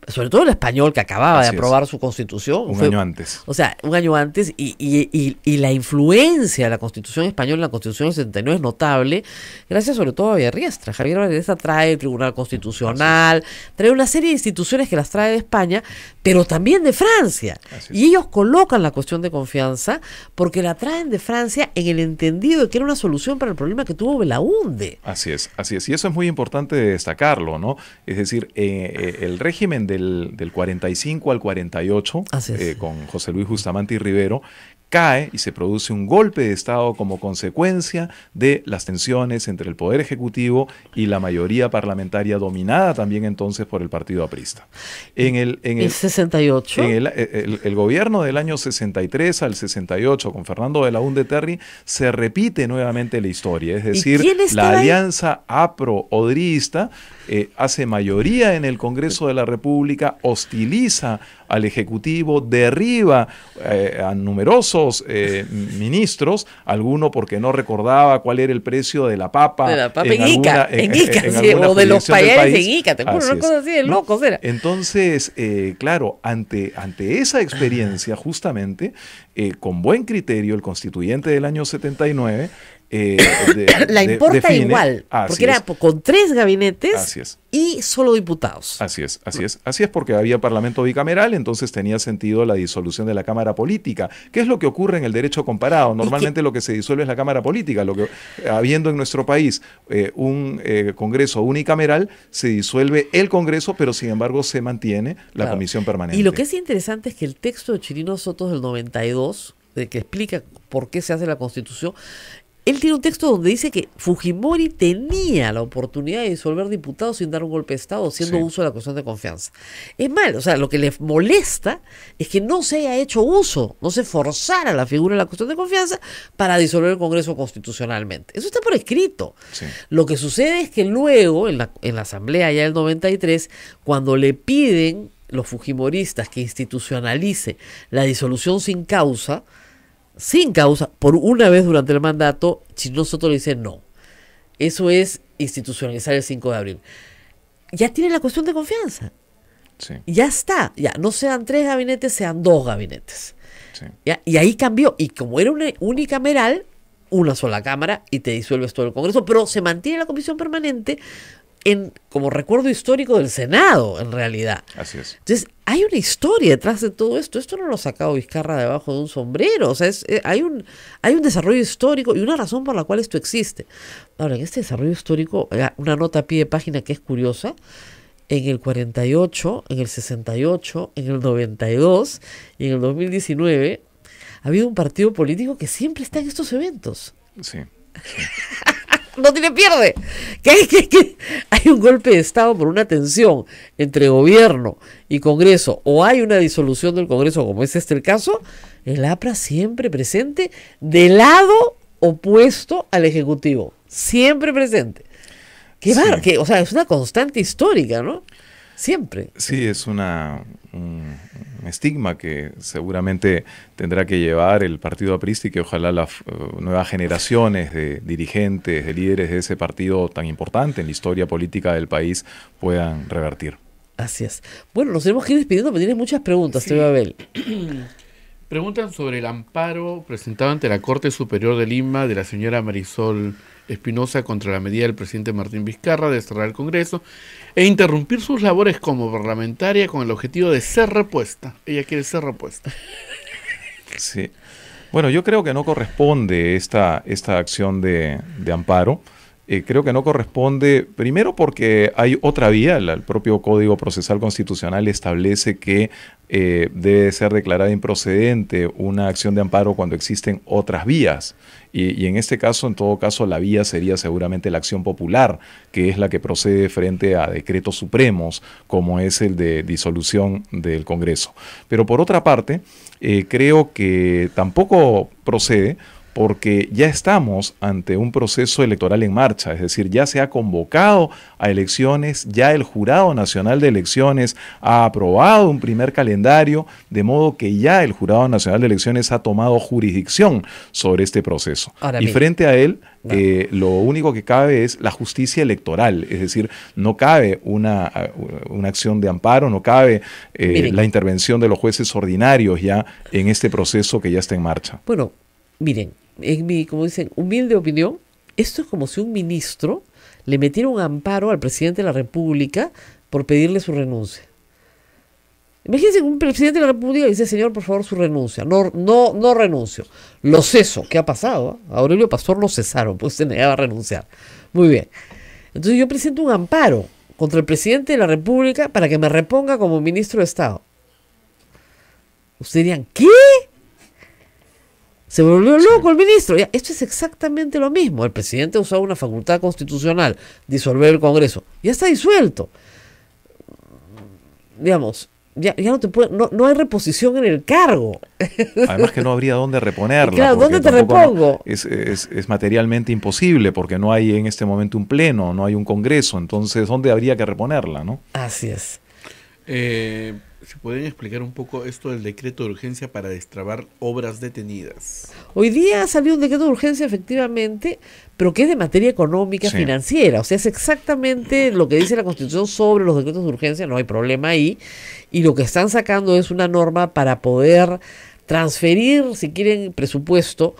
sobre todo el español que acababa de aprobar su constitución. Un año antes. O sea, un año antes y, y, y, la influencia de la constitución española en la constitución del 79 es notable, gracias sobre todo a Villarriestra. Javier Villarriestra trae el Tribunal Constitucional, trae una serie de instituciones que las trae de España, pero también de Francia. Y ellos colocan la cuestión de confianza porque la traen de Francia en el entendido de que era una solución para el problema que tuvo Belaunde. Así es, así es. Y eso es muy importante destacarlo, ¿no? Es decir, eh, eh, el régimen del, 45 al 48, eh, con José Luis Bustamante y Rivero, cae y se produce un golpe de Estado como consecuencia de las tensiones entre el Poder Ejecutivo y la mayoría parlamentaria dominada también entonces por el Partido Aprista. En el, en el, 68. Eh, el, gobierno del año 63 al 68 con Fernando de la Unde Terry se repite nuevamente la historia, es decir, la alianza apro-odrista eh, hace mayoría en el Congreso de la República, hostiliza al Ejecutivo, derriba eh, a numerosos eh, ministros, alguno porque no recordaba cuál era el precio de la papa. De la papa en, Ica, en, o de los payares en Ica, una cosa así de Entonces, claro, ante, ante esa experiencia, [sighs] justamente, con buen criterio, el constituyente del año 79 eh, [coughs] la importa igual, porque era con tres gabinetes y solo diputados. Así es, así es, así es porque había parlamento bicameral, entonces tenía sentido la disolución de la Cámara Política. ¿Qué es lo que ocurre en el derecho comparado? Normalmente lo que se disuelve es la Cámara Política, lo que habiendo en nuestro país eh, un eh, Congreso unicameral, se disuelve el Congreso, pero sin embargo se mantiene la comisión permanente. Y lo que es interesante es que el texto de Chirino Sotos del 92, que explica por qué se hace la constitución, él tiene un texto donde dice que Fujimori tenía la oportunidad de disolver diputados sin dar un golpe de Estado, haciendo uso de la cuestión de confianza. Es mal, o sea, lo que le molesta es que no se haya hecho uso, no se forzara la figura de la cuestión de confianza para disolver el Congreso constitucionalmente. Eso está por escrito. Lo que sucede es que luego, en la, en la Asamblea ya del 93, cuando le piden los fujimoristas que institucionalice la disolución sin causa, sin causa, por una vez durante el mandato, si nosotros le dice no. Eso es institucionalizar el 5 de abril. Ya tiene la cuestión de confianza. Ya está. Ya no sean tres gabinetes, sean dos gabinetes. Y ahí cambió. Y como era una unicameral, una sola cámara y te disuelves todo el Congreso, pero se mantiene la comisión permanente como recuerdo histórico del Senado, en realidad. Así es. Entonces, hay una historia detrás de todo esto. Esto no lo ha sacado Vizcarra debajo de un sombrero. O sea, es, eh, hay, un, hay un desarrollo histórico y una razón por la cual esto existe. Ahora, en este desarrollo histórico, eh, una nota a pie de página que es curiosa, en el 48, en el 68, en el 92 y en el 2019, ha habido un partido político que siempre está en estos eventos. sí. [laughs] no tiene pierde. [laughs] Que, hay un golpe de Estado por una tensión entre gobierno y Congreso, o hay una disolución del Congreso, como es este el caso, el APRA siempre presente del lado opuesto al Ejecutivo. Siempre presente. Qué sí. o sea, es una constante histórica, ¿no? Siempre. Sí, es una, estigma que seguramente tendrá que llevar el partido aprista y que ojalá las eh, nuevas generaciones de dirigentes, de líderes de ese partido tan importante en la historia política del país puedan revertir. Gracias. Bueno, nos tenemos que ir despidiendo, pero tienes muchas preguntas, a ver. [clears throat] Preguntan sobre el amparo presentado ante la Corte Superior de Lima de la señora Marisol Espinosa contra la medida del presidente Martín Vizcarra de cerrar el Congreso e interrumpir sus labores como parlamentaria con el objetivo de ser repuesta. Ella quiere ser repuesta. Sí. Bueno, yo creo que no corresponde esta, esta acción de amparo eh, creo que no corresponde, primero porque hay otra vía, el propio Código Procesal Constitucional establece que eh, debe ser declarada improcedente una acción de amparo cuando existen otras vías. Y, en este caso, en todo caso, la vía sería seguramente la acción popular, que es la que procede frente a decretos supremos, como es el de disolución del Congreso. Pero por otra parte, eh, creo que tampoco procede porque ya estamos ante un proceso electoral en marcha, es decir, ya se ha convocado a elecciones, ya el Jurado Nacional de Elecciones ha aprobado un primer calendario, de modo que ya el Jurado Nacional de Elecciones ha tomado jurisdicción sobre este proceso. y frente a él, eh, lo único que cabe es la justicia electoral, es decir, no cabe una, uh, una acción de amparo, no cabe eh, la intervención de los jueces ordinarios ya en este proceso que ya está en marcha. Bueno, miren, en mi, como dicen, humilde opinión, esto es como si un ministro le metiera un amparo al presidente de la República por pedirle su renuncia. Imagínense un presidente de la República dice, señor, por favor, su renuncia. No, no, no renuncio. Lo ceso. ¿Qué ha pasado? Aurelio Pastor lo cesaron, pues se negaba a renunciar. Muy bien. Entonces yo presento un amparo contra el presidente de la República para que me reponga como ministro de Estado. Ustedes dirían, ¿qué? Se volvió loco el ministro. Ya, esto es exactamente lo mismo. El presidente ha usado una facultad constitucional, disolver el Congreso. Ya está disuelto. Digamos, ya, ya no te no, hay reposición en el cargo. [laughs] Además que no habría dónde reponerlo. Claro, ¿dónde te repongo? Es, materialmente imposible porque no hay en este momento un pleno, no hay un congreso, entonces ¿dónde habría que reponerla? no Así es. Eh, ¿Se pueden explicar un poco esto del decreto de urgencia para destrabar obras detenidas. Hoy día salió un decreto de urgencia efectivamente, pero que es de materia económica financiera, o sea, es exactamente lo que dice la Constitución sobre los decretos de urgencia, no hay problema ahí, y lo que están sacando es una norma para poder transferir, si quieren, presupuesto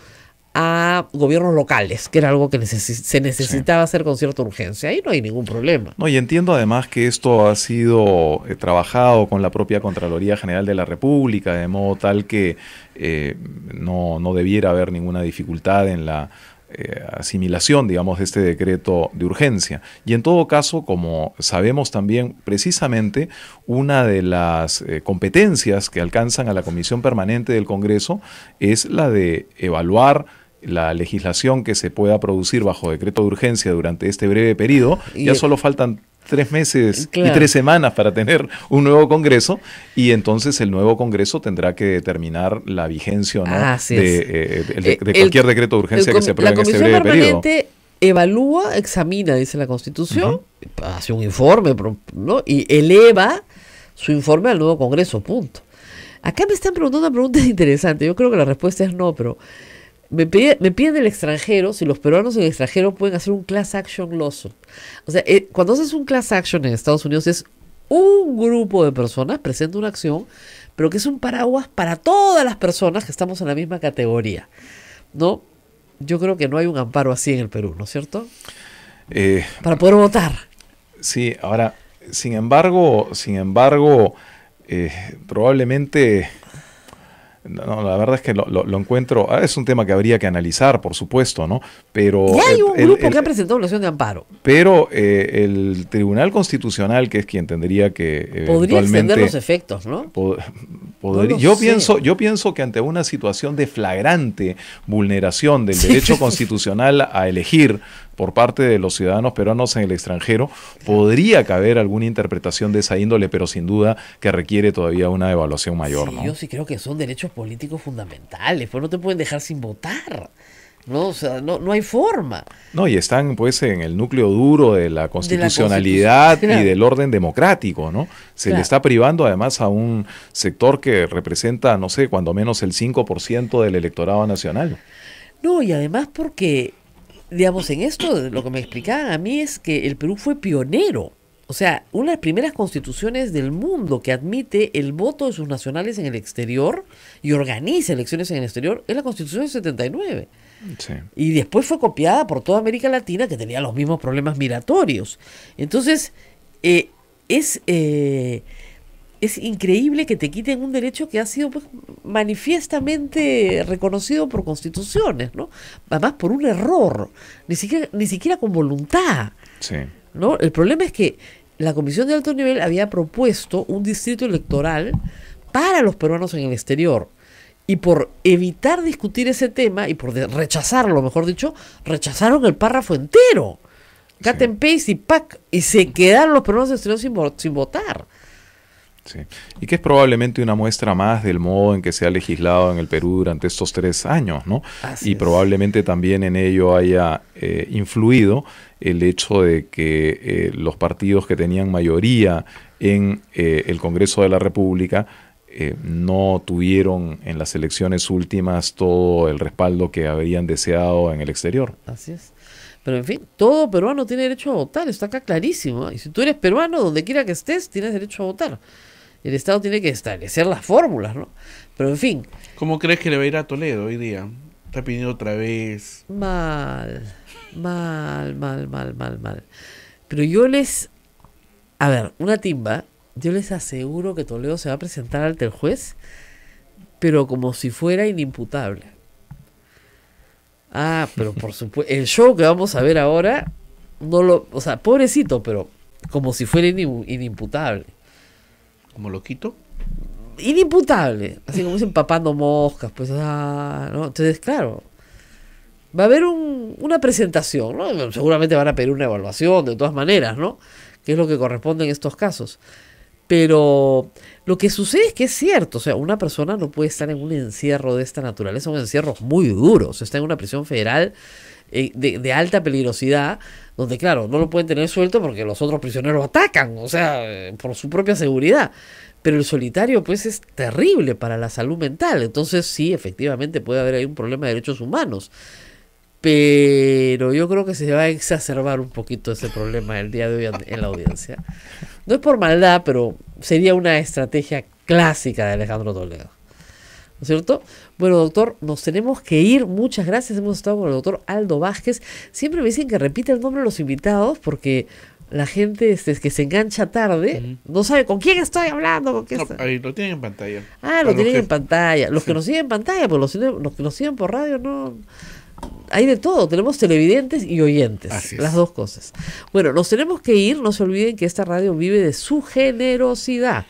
a gobiernos locales, que era algo que se necesitaba hacer con cierta urgencia. Ahí no hay ningún problema. No, y entiendo además que esto ha sido eh, trabajado con la propia Contraloría General de la República, de modo tal que eh, no, debiera haber ninguna dificultad en la eh, asimilación, digamos, de este decreto de urgencia. Y en todo caso, como sabemos también, precisamente una de las competencias que alcanzan a la Comisión Permanente del Congreso es la de evaluar la legislación que se pueda producir bajo decreto de urgencia durante este breve periodo. ya solo faltan tres meses y tres semanas para tener un nuevo Congreso y entonces el nuevo Congreso tendrá que determinar la vigencia o no de, eh, eh, eh, cualquier decreto de urgencia que se apruebe en este breve periodo evalúa, examina, dice la Constitución, hace un informe y eleva su informe al nuevo Congreso, punto. Acá me están preguntando una pregunta [laughs] interesante, yo creo que la respuesta es no, pero me, pide, me piden el extranjero si los peruanos en el extranjero pueden hacer un class action lawsuit. O sea, eh, cuando haces un class action en Estados Unidos es un grupo de personas presenta una acción, pero que es un paraguas para todas las personas que estamos en la misma categoría. ¿No? Yo creo que no hay un amparo así en el Perú, ¿no es cierto? Eh, para poder votar. Sí, ahora, sin embargo, sin embargo, eh, probablemente no, la verdad es que lo, encuentro, ah, es un tema que habría que analizar, por supuesto, ¿no? Pero... Ya hay un grupo que ha presentado opción de amparo. Pero eh, el Tribunal Constitucional, que es quien tendría que... Podría extender los efectos, ¿no? yo, pienso, yo pienso que ante una situación de flagrante vulneración del derecho constitucional a elegir, por parte de los ciudadanos peruanos en el extranjero, podría caber alguna interpretación de esa índole, pero sin duda que requiere todavía una evaluación mayor. Yo sí creo que son derechos políticos fundamentales, pues no te pueden dejar sin votar. No, o sea, no, no hay forma. No, y están pues en el núcleo duro de la constitucionalidad y del orden democrático, ¿no? Se le está privando además a un sector que representa, no sé, cuando menos el 5% del electorado nacional. No, y además porque digamos, en esto lo que me explicaban a mí es que el Perú fue pionero. O sea, una de las primeras constituciones del mundo que admite el voto de sus nacionales en el exterior y organiza elecciones en el exterior es la Constitución del 79. Y después fue copiada por toda América Latina que tenía los mismos problemas migratorios. Entonces, eh, es... Eh, es increíble que te quiten un derecho que ha sido pues, manifiestamente reconocido por constituciones, ¿no? Además por un error, ni siquiera, ni siquiera con voluntad. Sí. ¿no? El problema es que la Comisión de Alto Nivel había propuesto un distrito electoral para los peruanos en el exterior. Y por evitar discutir ese tema y por rechazarlo, mejor dicho, rechazaron el párrafo entero. Cat y Pac. Y se quedaron los peruanos en el sin, sin votar. Y que es probablemente una muestra más del modo en que se ha legislado en el Perú durante estos tres años, ¿no? y probablemente también en ello haya eh, influido el hecho de que eh, los partidos que tenían mayoría en eh, el Congreso de la República no tuvieron en las elecciones últimas todo el respaldo que habrían deseado en el exterior. Así es. Pero en fin, todo peruano tiene derecho a votar, está acá clarísimo. Y si tú eres peruano, donde quiera que estés, tienes derecho a votar el Estado tiene que establecer las fórmulas, ¿no? Pero en fin. ¿Cómo crees que le va a ir a Toledo hoy día? Está pidiendo otra vez. Mal, mal, mal, mal, mal, mal. Pero yo les... A ver, una timba, yo les aseguro que Toledo se va a presentar ante el juez, pero como si fuera inimputable. Ah, pero por [laughs] supuesto, el show que vamos a ver ahora, no lo, o sea, pobrecito, pero como si fuera inimputable loquito. Inimputable, así como dicen papando moscas, pues, ah, Entonces, claro, va a haber una presentación, Seguramente van a pedir una evaluación, de todas maneras, ¿no? Que es lo que corresponde en estos casos. Pero lo que sucede es que es cierto, o sea, una persona no puede estar en un encierro de esta naturaleza, son encierros muy duros está en una prisión federal eh, de, alta peligrosidad, donde claro, no lo pueden tener suelto porque los otros prisioneros atacan, o sea, por su propia seguridad. Pero el solitario pues es terrible para la salud mental, entonces sí, efectivamente puede haber ahí un problema de derechos humanos. Pero yo creo que se va a exacerbar un poquito ese problema el día de hoy en la audiencia. No es por maldad, pero sería una estrategia clásica de Alejandro Toledo. ¿no es cierto? Bueno, doctor, nos tenemos que ir. Muchas gracias. Hemos estado con el doctor Aldo Vázquez. Siempre me dicen que repita el nombre de los invitados porque la gente este, que se engancha tarde no sabe con quién estoy hablando. ahí lo tienen en pantalla. Ah, lo tienen en pantalla. Los que nos siguen en pantalla, pues los, los que nos siguen por radio no hay de todo, tenemos televidentes y oyentes, las dos cosas. Bueno, nos tenemos que ir, no se olviden que esta radio vive de su generosidad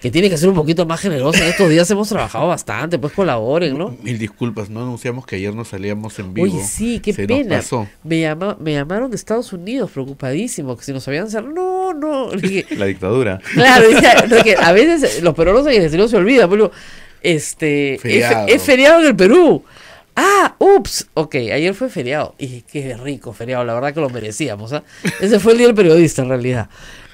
que tiene que ser un poquito más generosa. Estos días hemos trabajado bastante, pues colaboren, ¿no? Mil disculpas, no anunciamos que ayer nos salíamos en vivo. Oye, sí, qué pena. Me, me llamaron de Estados Unidos preocupadísimo, que si nos habían cerrado. No, no. [laughs] [laughs] La dictadura. Claro, a veces los peruanos en el se olvida pero este, feriado. Es, feriado en el Perú. Ah, ups, ok, ayer fue feriado. Y qué rico feriado, la verdad que lo merecíamos. ¿ah? Ese fue el día del periodista en realidad.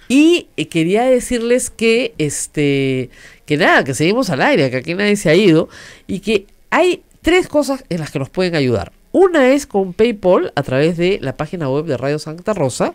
Y eh, quería decirles que, este, que nada, que seguimos al aire, que aquí nadie se ha ido y que hay tres cosas en las que nos pueden ayudar. Una es con PayPal a través de la página web de Radio Santa Rosa.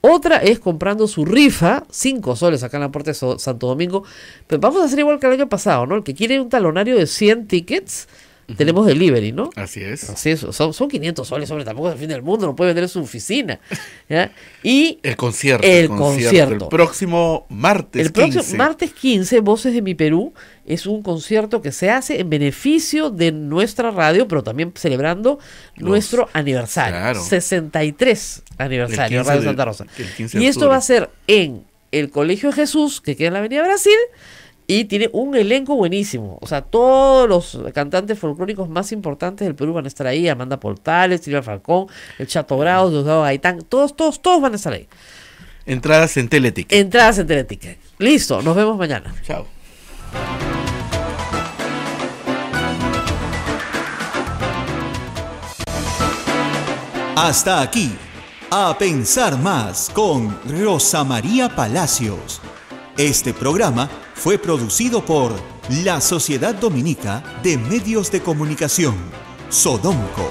Otra es comprando su rifa, 5 soles acá en la puerta de Santo Domingo. Pero vamos a hacer igual que el año pasado, ¿no? El que quiere un talonario de 100 tickets, tenemos delivery, ¿no? Así es. Así es. Son, 500 soles, hombre, tampoco es el fin del mundo, no puede vender en su oficina. [laughs] ¿ya? Y el concierto. El, concierto. El próximo martes El próximo martes 15, Voces de mi Perú, es un concierto que se hace en beneficio de nuestra radio, pero también celebrando nuestro aniversario. 63 aniversario de Radio Santa Rosa. y esto va a ser en el Colegio de Jesús, que queda en la Avenida Brasil y tiene un elenco buenísimo. O sea, todos los cantantes folclóricos más importantes del Perú van a estar ahí. Amanda Portales, Silvia Falcón, El Chato grado Diosdado Gaitán. Todos, todos, todos van a estar ahí. Entradas en Teletik. Entradas en Teletik. Listo, nos vemos mañana. Chao. Hasta aquí, a pensar más con Rosa María Palacios. Este programa fue producido por la Sociedad Dominica de Medios de Comunicación, Sodomco.